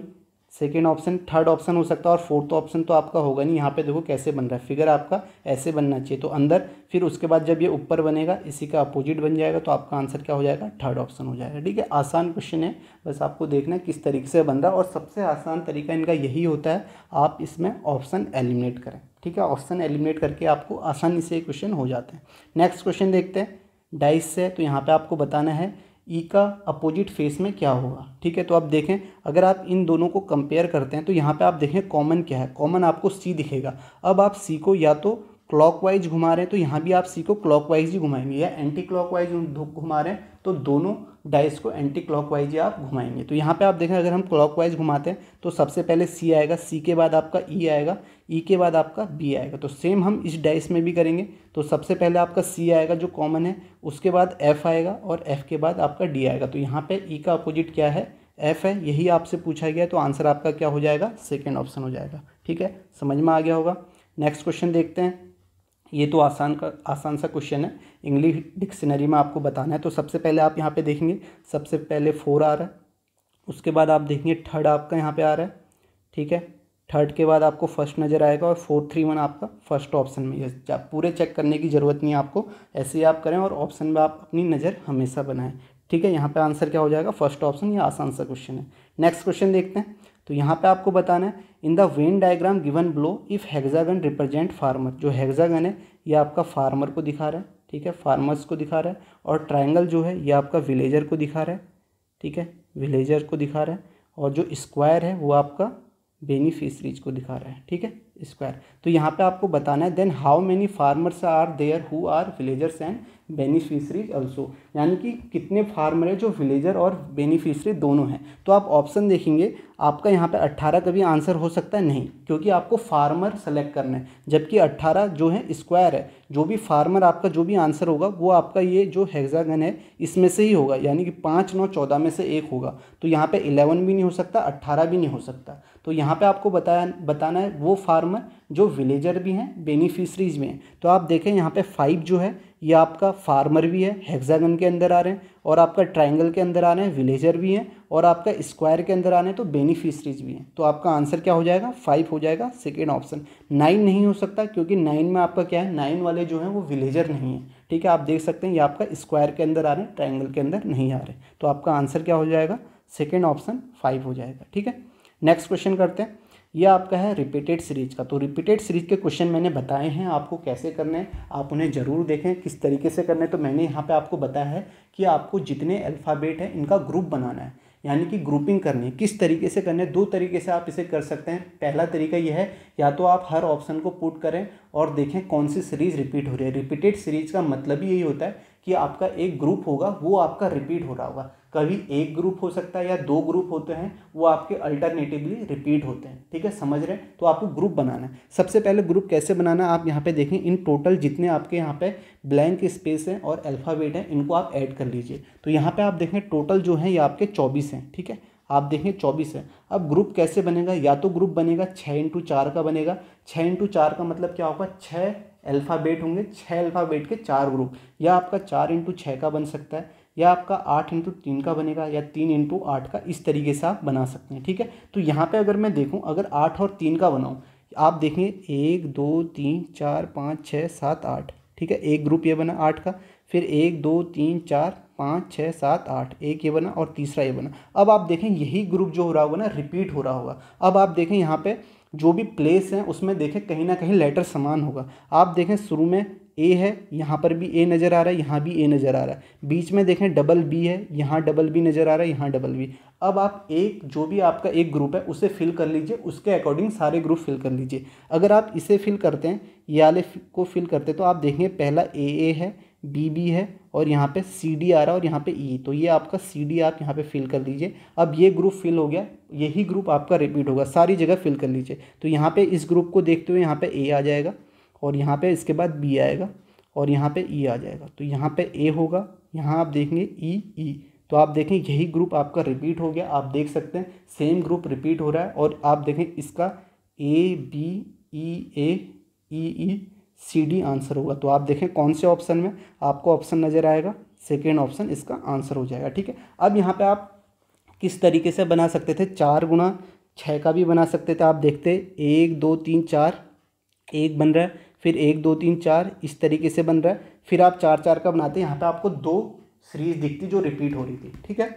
सेकेंड ऑप्शन थर्ड ऑप्शन हो सकता है और फोर्थ ऑप्शन तो आपका होगा नहीं यहाँ पे देखो कैसे बन रहा है फिगर आपका ऐसे बनना चाहिए तो अंदर फिर उसके बाद जब ये ऊपर बनेगा इसी का अपोजिट बन जाएगा तो आपका आंसर क्या हो जाएगा थर्ड ऑप्शन हो जाएगा ठीक है आसान क्वेश्चन है बस आपको देखना किस तरीके से बन रहा है और सबसे आसान तरीका इनका यही होता है आप इसमें ऑप्शन एलिमिनेट करें ठीक है ऑप्शन एलिमिनेट करके आपको आसानी से क्वेश्चन हो जाते हैं नेक्स्ट क्वेश्चन देखते हैं डाइस से तो यहाँ पर आपको बताना है ई e का अपोजिट फेस में क्या होगा ठीक है तो आप देखें अगर आप इन दोनों को कंपेयर करते हैं तो यहाँ पे आप देखें कॉमन क्या है कॉमन आपको सी दिखेगा अब आप सी को या तो क्लॉकवाइज घुमा रहे हैं तो यहाँ भी आप सी को क्लॉकवाइज ही घुमाएंगे या एंटी क्लॉकवाइज घुमा रहे हैं तो दोनों डाइस को एंटी क्लॉकवाइज आप घुमाएंगे तो यहाँ पे आप देखें अगर हम क्लॉकवाइज घुमाते हैं तो सबसे पहले सी आएगा सी के बाद आपका ई e आएगा ई e के बाद आपका बी आएगा तो सेम हम इस डाइस में भी करेंगे तो सबसे पहले आपका सी आएगा जो कॉमन है उसके बाद एफ़ आएगा और एफ़ के बाद आपका डी आएगा तो यहाँ पर ई e का अपोजिट क्या है एफ़ है यही आपसे पूछा गया तो आंसर आपका क्या हो जाएगा सेकेंड ऑप्शन हो जाएगा ठीक है समझ में आ गया होगा नेक्स्ट क्वेश्चन देखते हैं ये तो आसान का आसान सा क्वेश्चन है इंग्लिश डिक्शनरी में आपको बताना है तो सबसे पहले आप यहाँ पे देखेंगे सबसे पहले फोर आ रहा है उसके बाद आप देखेंगे थर्ड आपका यहाँ पे आ रहा है ठीक है थर्ड के बाद आपको फर्स्ट नज़र आएगा और फोर थ्री वन आपका फर्स्ट ऑप्शन में ये आप पूरे चेक करने की ज़रूरत नहीं है आपको ऐसे ही आप करें और ऑप्शन में आप अपनी नज़र हमेशा बनाएं ठीक है यहाँ पे आंसर क्या हो जाएगा फर्स्ट ऑप्शन ये आसान सा क्वेश्चन है नेक्स्ट क्वेश्चन देखते हैं तो यहाँ पे आपको बताना है in the Venn diagram given below if hexagon represent farmer जो हेक्सागन है ये आपका फार्मर को दिखा रहा है ठीक है फार्मर्स को दिखा रहा है और ट्राइंगल जो है ये आपका विलेजर को दिखा रहा है ठीक है विलेजर को दिखा रहा है और जो स्क्वायर है वो आपका बेनिफिशरीज को दिखा रहा है ठीक है स्क्वायर तो यहाँ पे आपको बताना है then how many farmers are there who are villagers and beneficiaries also यानी कि कितने फार्मर है जो विलेजर और बेनिफिशरी दोनों हैं तो आप ऑप्शन देखेंगे आपका यहाँ पर अट्ठारह का भी आंसर हो सकता है नहीं क्योंकि आपको फार्मर सेलेक्ट करना है जबकि अट्ठारह जो है स्क्वायर है जो भी फार्मर आपका जो भी आंसर होगा वो आपका ये जो हेक्सागन है इसमें से ही होगा यानी कि पाँच नौ चौदह में से एक होगा तो यहाँ पे इलेवन भी नहीं हो सकता अट्ठारह भी नहीं हो सकता तो यहाँ पे आपको बताया बताना है वो फार्मर जो विलेजर भी हैं बेनिफिशरीज में हैं तो आप देखें यहाँ पे फाइव जो है ये आपका फार्मर भी है हेक्सागन के अंदर आ रहे हैं और आपका ट्रायंगल के अंदर आ रहे हैं विलेजर भी हैं और आपका स्क्वायर के अंदर आ रहे हैं तो बेनिफिशरीज भी हैं तो आपका आंसर क्या हो जाएगा फाइव हो जाएगा सेकेंड ऑप्शन नाइन नहीं हो सकता क्योंकि नाइन में आपका क्या है नाइन वाले जो हैं वो विलेजर नहीं है ठीक है आप देख सकते हैं ये आपका स्क्वायर के अंदर आ रहे हैं ट्राइंगल के अंदर नहीं आ रहे तो आपका आंसर क्या हो जाएगा सेकेंड ऑप्शन फाइव हो जाएगा ठीक है नेक्स्ट क्वेश्चन करते हैं ये आपका है रिपीटेड सीरीज का तो रिपीटेड सीरीज के क्वेश्चन मैंने बताए हैं आपको कैसे करने आप उन्हें ज़रूर देखें किस तरीके से करने तो मैंने यहाँ पे आपको बताया है कि आपको जितने अल्फ़ाबेट हैं इनका ग्रुप बनाना है यानी कि ग्रुपिंग करनी है किस तरीके से करने दो तरीके से आप इसे कर सकते हैं पहला तरीका यह है या तो आप हर ऑप्शन को पुट करें और देखें कौन सी सीरीज़ रिपीट हो रही है रिपीटेड सीरीज़ का मतलब ही यही होता है कि आपका एक ग्रुप होगा वो आपका रिपीट हो रहा होगा कभी एक ग्रुप हो सकता है या दो ग्रुप होते हैं वो आपके अल्टरनेटिवली रिपीट होते हैं ठीक है समझ रहे हैं तो आपको ग्रुप बनाना है सबसे पहले ग्रुप कैसे बनाना आप यहाँ पे देखें इन टोटल जितने आपके यहाँ पे ब्लैंक स्पेस हैं और अल्फ़ाबेट हैं इनको आप ऐड कर लीजिए तो यहाँ पे आप देखें टोटल जो है ये आपके चौबीस हैं ठीक है आप देखें चौबीस है अब ग्रुप कैसे बनेगा या तो ग्रुप बनेगा छः इंटू चार का बनेगा छः इंटू चार का मतलब क्या होगा छः अल्फ़ाबेट होंगे छः अल्फ़ाबेट के चार ग्रुप या आपका चार इंटू छः का बन सकता है या आपका आठ इंटू तीन का बनेगा या तीन इंटू आठ का इस तरीके से आप बना सकते हैं ठीक है तो यहाँ पे अगर मैं देखूँ अगर आठ और तीन का बनाऊँ आप देखेंगे एक दो तीन चार पाँच छः सात आठ ठीक है एक ग्रुप ये बना आठ का फिर एक दो तीन चार पाँच छः सात आठ एक ये बना और तीसरा ये बना अब आप देखें यही ग्रुप जो हो रहा होगा ना रिपीट हो रहा होगा अब आप देखें यहाँ पर जो भी प्लेस हैं उसमें देखें कहीं ना कहीं लेटर समान होगा आप देखें शुरू में ए है यहाँ पर भी ए नज़र आ रहा है यहाँ भी ए नज़र आ रहा है बीच में देखें डबल बी है यहाँ डबल बी नज़र आ रहा है यहाँ डबल बी अब आप एक जो भी आपका एक ग्रुप है उसे फिल कर लीजिए उसके अकॉर्डिंग सारे ग्रुप फिल कर लीजिए अगर आप इसे फिल करते हैं ये आले को फिल करते हैं तो आप देखेंगे पहला ए ए है बी बी है और यहाँ पे सी डी आ रहा है और यहाँ पे ई e, तो ये आपका सी डी आप यहाँ पे फिल कर लीजिए अब ये ग्रुप फिल हो गया यही ग्रुप आपका रिपीट होगा सारी जगह फिल कर लीजिए तो यहाँ पे इस ग्रुप को देखते हुए यहाँ पे ए आ जाएगा और यहाँ पे इसके बाद बी आएगा और यहाँ पे ई e आ जाएगा तो यहाँ पे ए होगा यहाँ आप देखेंगे ई e, ई e. तो आप देखें यही ग्रुप आपका रिपीट हो गया आप देख सकते हैं सेम ग्रुप रिपीट हो रहा है और आप देखें इसका A B E A E E C D answer होगा तो आप देखें कौन से ऑप्शन में आपको ऑप्शन नज़र आएगा सेकेंड ऑप्शन इसका आंसर हो जाएगा ठीक है अब यहाँ पे आप किस तरीके से बना सकते थे चार गुना छः का भी बना सकते थे आप देखते एक दो तीन चार एक बन रहा है फिर एक दो तीन चार इस तरीके से बन रहा है फिर आप चार चार का बनाते हैं यहाँ पे आपको दो सीरीज दिखती जो रिपीट हो रही थी ठीक है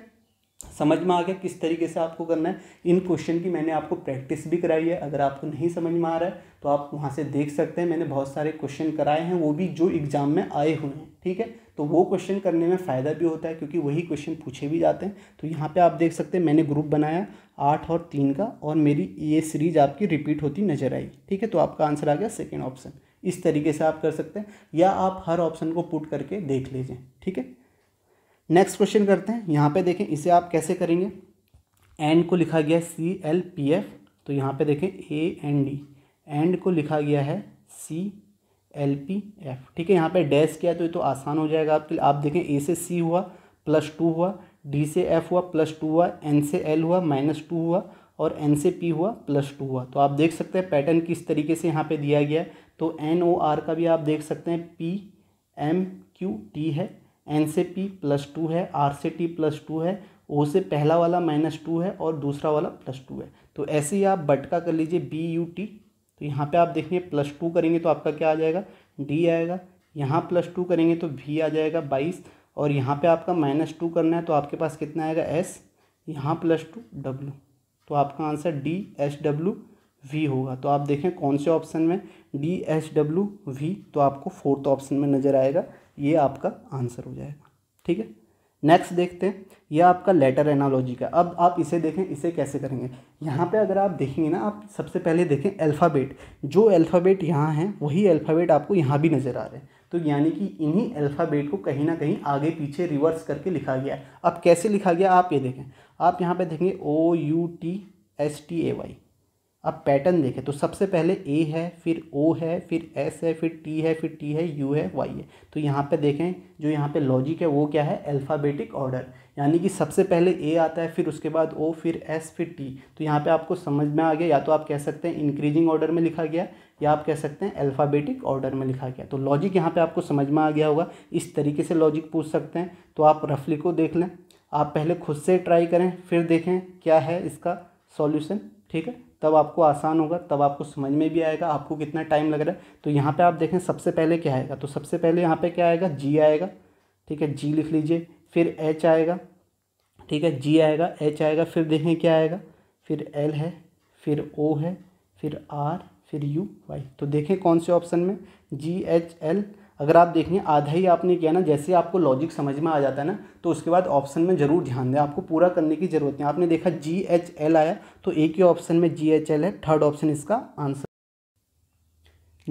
समझ में आ गया किस तरीके से आपको करना है इन क्वेश्चन की मैंने आपको प्रैक्टिस भी कराई है अगर आपको नहीं समझ में आ रहा है तो आप वहाँ से देख सकते हैं मैंने बहुत सारे क्वेश्चन कराए हैं वो भी जो एग्ज़ाम में आए हुए हैं ठीक है तो वो क्वेश्चन करने में फ़ायदा भी होता है क्योंकि वही क्वेश्चन पूछे भी जाते हैं तो यहाँ पर आप देख सकते हैं मैंने ग्रुप बनाया आठ और तीन का और मेरी ये सीरीज आपकी रिपीट होती नजर आई ठीक है तो आपका आंसर आ गया सेकेंड ऑप्शन इस तरीके से आप कर सकते हैं या आप हर ऑप्शन को पुट करके देख लीजिए ठीक है नेक्स्ट क्वेश्चन करते हैं यहाँ पे देखें इसे आप कैसे करेंगे एंड को लिखा गया सी एल पी एफ तो यहाँ पे देखें ए एन डी एंड को लिखा गया है सी एल पी एफ ठीक है यहाँ पे डैश किया तो ये तो आसान हो जाएगा आपके लिए आप देखें ए से सी हुआ प्लस टू हुआ डी से एफ हुआ प्लस टू हुआ एन से एल हुआ माइनस टू हुआ और एन से पी हुआ प्लस टू हुआ तो आप देख सकते हैं पैटर्न किस तरीके से यहाँ पे दिया गया है तो एन ओ आर का भी आप देख सकते हैं पी एम क्यू टी है एन से पी प्लस टू है आर से टी प्लस टू है ओ से पहला वाला माइनस टू है और दूसरा वाला प्लस टू है तो ऐसे ही आप बटका कर लीजिए बी यू टी तो यहाँ पे आप देखेंगे प्लस टू करेंगे तो आपका क्या आ जाएगा डी आएगा यहाँ प्लस टू करेंगे तो भी आ जाएगा बाईस और यहाँ पे आपका माइनस टू करना है तो आपके पास कितना आएगा एस यहाँ प्लस टू डब्लू तो आपका answer D S W V होगा तो आप देखें कौन से ऑप्शन में डी एच डब्ल्यू वी तो आपको फोर्थ ऑप्शन में नज़र आएगा ये आपका आंसर हो जाएगा ठीक है नेक्स्ट देखते हैं यह आपका लेटर एनालॉजी का अब आप इसे देखें इसे कैसे करेंगे यहाँ पे अगर आप देखेंगे ना आप सबसे पहले देखें अल्फ़ाबेट जो अल्फ़ाबेट यहाँ है वही अल्फ़ाबेट आपको यहाँ भी नज़र आ रहे हैं तो यानी कि इन्हीं अल्फ़ाबेट को कहीं ना कहीं आगे पीछे रिवर्स करके लिखा गया है अब कैसे लिखा गया आप ये देखें आप यहाँ पर देखेंगे O U T S T A Y अब पैटर्न देखें तो सबसे पहले ए है फिर ओ है फिर एस है फिर टी है फिर टी है यू है वाई है तो यहाँ पे देखें जो यहाँ पे लॉजिक है वो क्या है अल्फ़ाबेटिक ऑर्डर यानी कि सबसे पहले ए आता है फिर उसके बाद ओ फिर एस फिर टी तो यहाँ पे आपको समझ में आ गया या तो आप कह सकते हैं इंक्रीजिंग ऑर्डर में लिखा गया या आप कह सकते हैं अल्फ़ाबेटिक ऑर्डर में लिखा गया तो लॉजिक यहाँ पर आपको समझ में आ गया होगा इस तरीके से लॉजिक पूछ सकते हैं तो आप रफली को देख लें आप पहले खुद से ट्राई करें फिर देखें क्या है इसका सॉल्यूशन ठीक है तब आपको आसान होगा तब आपको समझ में भी आएगा आपको कितना टाइम लग रहा है तो यहाँ पे आप देखें सबसे पहले क्या आएगा तो सबसे पहले यहाँ पे क्या आएगा जी आएगा ठीक है जी लिख लीजिए फिर एच आएगा ठीक है जी आएगा एच आएगा फिर देखें क्या आएगा फिर एल है फिर ओ है फिर आर फिर यू वाई तो देखें कौन से ऑप्शन में जी एच एल अगर आप देखेंगे आधा ही आपने किया ना जैसे आपको लॉजिक समझ में आ जाता है ना तो उसके बाद ऑप्शन में ज़रूर ध्यान दें आपको पूरा करने की ज़रूरत नहीं आपने देखा जी एच एल आया तो एक ही ऑप्शन में जी एच एल है थर्ड ऑप्शन इसका आंसर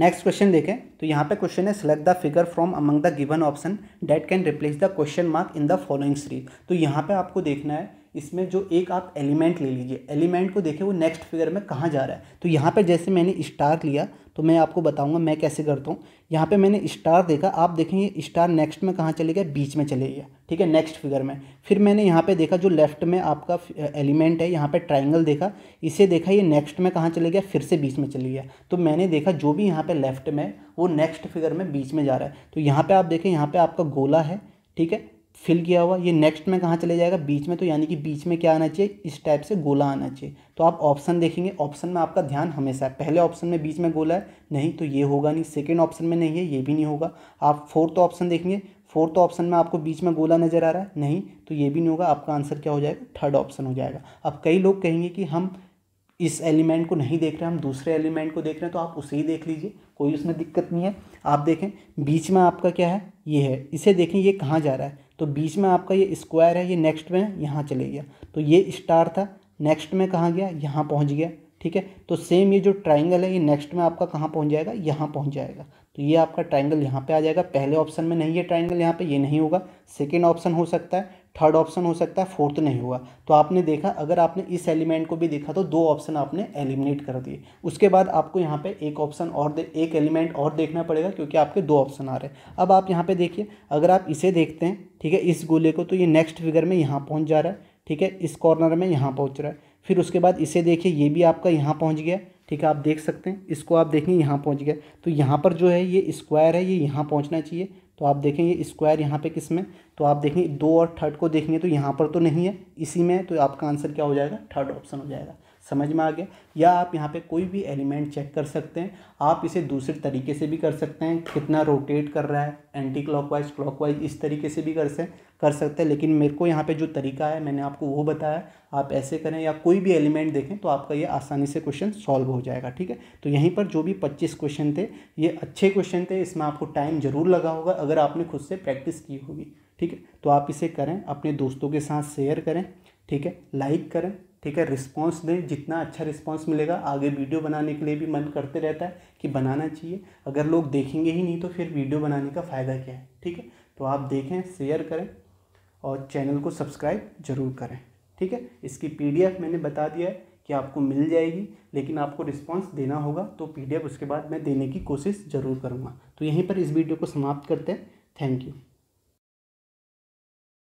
नेक्स्ट क्वेश्चन देखें तो यहाँ पे क्वेश्चन है select the figure from among the given option that can replace the question mark in the following series तो यहाँ पे आपको देखना है इसमें जो एक आप एलिमेंट ले लीजिए एलिमेंट को देखें वो नेक्स्ट फिगर में कहाँ जा रहा है तो यहाँ पे जैसे मैंने स्टार लिया तो मैं आपको बताऊंगा मैं कैसे करता हूँ यहाँ पे मैंने स्टार देखा आप देखेंगे स्टार नेक्स्ट में कहाँ चले गया बीच में चले गया ठीक है नेक्स्ट फिगर में फिर मैंने यहाँ पे देखा जो लेफ्ट में आपका एलिमेंट है यहाँ पे ट्राइंगल देखा इसे देखा ये नेक्स्ट में कहाँ चले गया फिर से बीच में चले गया तो मैंने देखा जो भी यहाँ पर लेफ्ट में वो नेक्स्ट फिगर में बीच में जा रहा है तो यहाँ पर आप देखें यहाँ पर आपका गोला है ठीक है फिल किया हुआ ये नेक्स्ट में कहाँ चले जाएगा बीच में तो यानी कि बीच में क्या आना चाहिए इस टाइप से गोला आना चाहिए तो आप ऑप्शन देखेंगे ऑप्शन में आपका ध्यान हमेशा है पहले ऑप्शन में बीच में गोला है नहीं तो ये होगा नहीं सेकेंड ऑप्शन में नहीं है ये भी नहीं होगा आप फोर्थ तो ऑप्शन देखेंगे फोर्थ तो ऑप्शन में आपको बीच में गोला नज़र आ रहा है नहीं तो ये भी नहीं होगा आपका आंसर क्या हो जाएगा थर्ड ऑप्शन हो जाएगा अब कई लोग कहेंगे कि हम इस एलिमेंट को नहीं देख रहे हैं हम दूसरे एलिमेंट को देख रहे हैं तो आप उसे ही देख लीजिए कोई उसमें दिक्कत नहीं है आप देखें बीच में आपका क्या है ये है इसे देखें ये कहाँ जा रहा है तो बीच में आपका ये स्क्वायर है ये नेक्स्ट में यहाँ चले गया तो ये स्टार था नेक्स्ट में कहाँ गया यहाँ पहुँच गया ठीक है तो सेम ये जो ट्राइंगल है ये नेक्स्ट में आपका कहाँ पहुँच जाएगा यहाँ पहुँच जाएगा तो ये आपका ट्राइंगल यहाँ पे आ जाएगा पहले ऑप्शन में नहीं है ट्राइंगल यहाँ पे ये नहीं होगा सेकेंड ऑप्शन हो सकता है थर्ड ऑप्शन हो सकता है फोर्थ नहीं हुआ तो आपने देखा अगर आपने इस एलिमेंट को भी देखा तो दो ऑप्शन आपने एलिमिनेट कर दिए उसके बाद आपको यहाँ पे एक ऑप्शन और दे एक एलिमेंट और देखना पड़ेगा क्योंकि आपके दो ऑप्शन आ रहे हैं अब आप यहाँ पे देखिए अगर आप इसे देखते हैं ठीक है इस गोले को तो ये नेक्स्ट फिगर में यहाँ पहुँच जा रहा है ठीक है इस कॉर्नर में यहाँ पहुँच रहा है फिर उसके बाद इसे देखिए ये भी आपका यहाँ पहुँच गया ठीक है आप देख सकते हैं इसको आप देखें यहाँ पहुँच गया तो यहाँ पर जो है ये स्क्वायर है ये यहाँ पहुँचना चाहिए तो आप देखें ये स्क्वायर यहाँ पे किस में तो आप देखें दो और थर्ड को देखेंगे तो यहाँ पर तो नहीं है इसी में तो आपका आंसर क्या हो जाएगा थर्ड ऑप्शन हो जाएगा समझ में आ गया या आप यहाँ पे कोई भी एलिमेंट चेक कर सकते हैं आप इसे दूसरे तरीके से भी कर सकते हैं कितना रोटेट कर रहा है एंटी क्लॉकवाइज क्लॉकवाइज इस तरीके से भी कर से कर सकते हैं लेकिन मेरे को यहाँ पे जो तरीका है मैंने आपको वो बताया आप ऐसे करें या कोई भी एलिमेंट देखें तो आपका ये आसानी से क्वेश्चन सॉल्व हो जाएगा ठीक है तो यहीं पर जो भी पच्चीस क्वेश्चन थे ये अच्छे क्वेश्चन थे इसमें आपको टाइम ज़रूर लगा होगा अगर आपने खुद से प्रैक्टिस की होगी ठीक है तो आप इसे करें अपने दोस्तों के साथ शेयर करें ठीक है लाइक करें ठीक है रिस्पॉन्स दें जितना अच्छा रिस्पॉन्स मिलेगा आगे वीडियो बनाने के लिए भी मन करते रहता है कि बनाना चाहिए अगर लोग देखेंगे ही नहीं तो फिर वीडियो बनाने का फ़ायदा क्या है ठीक है तो आप देखें शेयर करें और चैनल को सब्सक्राइब ज़रूर करें ठीक है इसकी पी मैंने बता दिया है कि आपको मिल जाएगी लेकिन आपको रिस्पॉन्स देना होगा तो पीडीएफ उसके बाद मैं देने की कोशिश ज़रूर करूँगा तो यहीं पर इस वीडियो को समाप्त करते हैं थैंक यू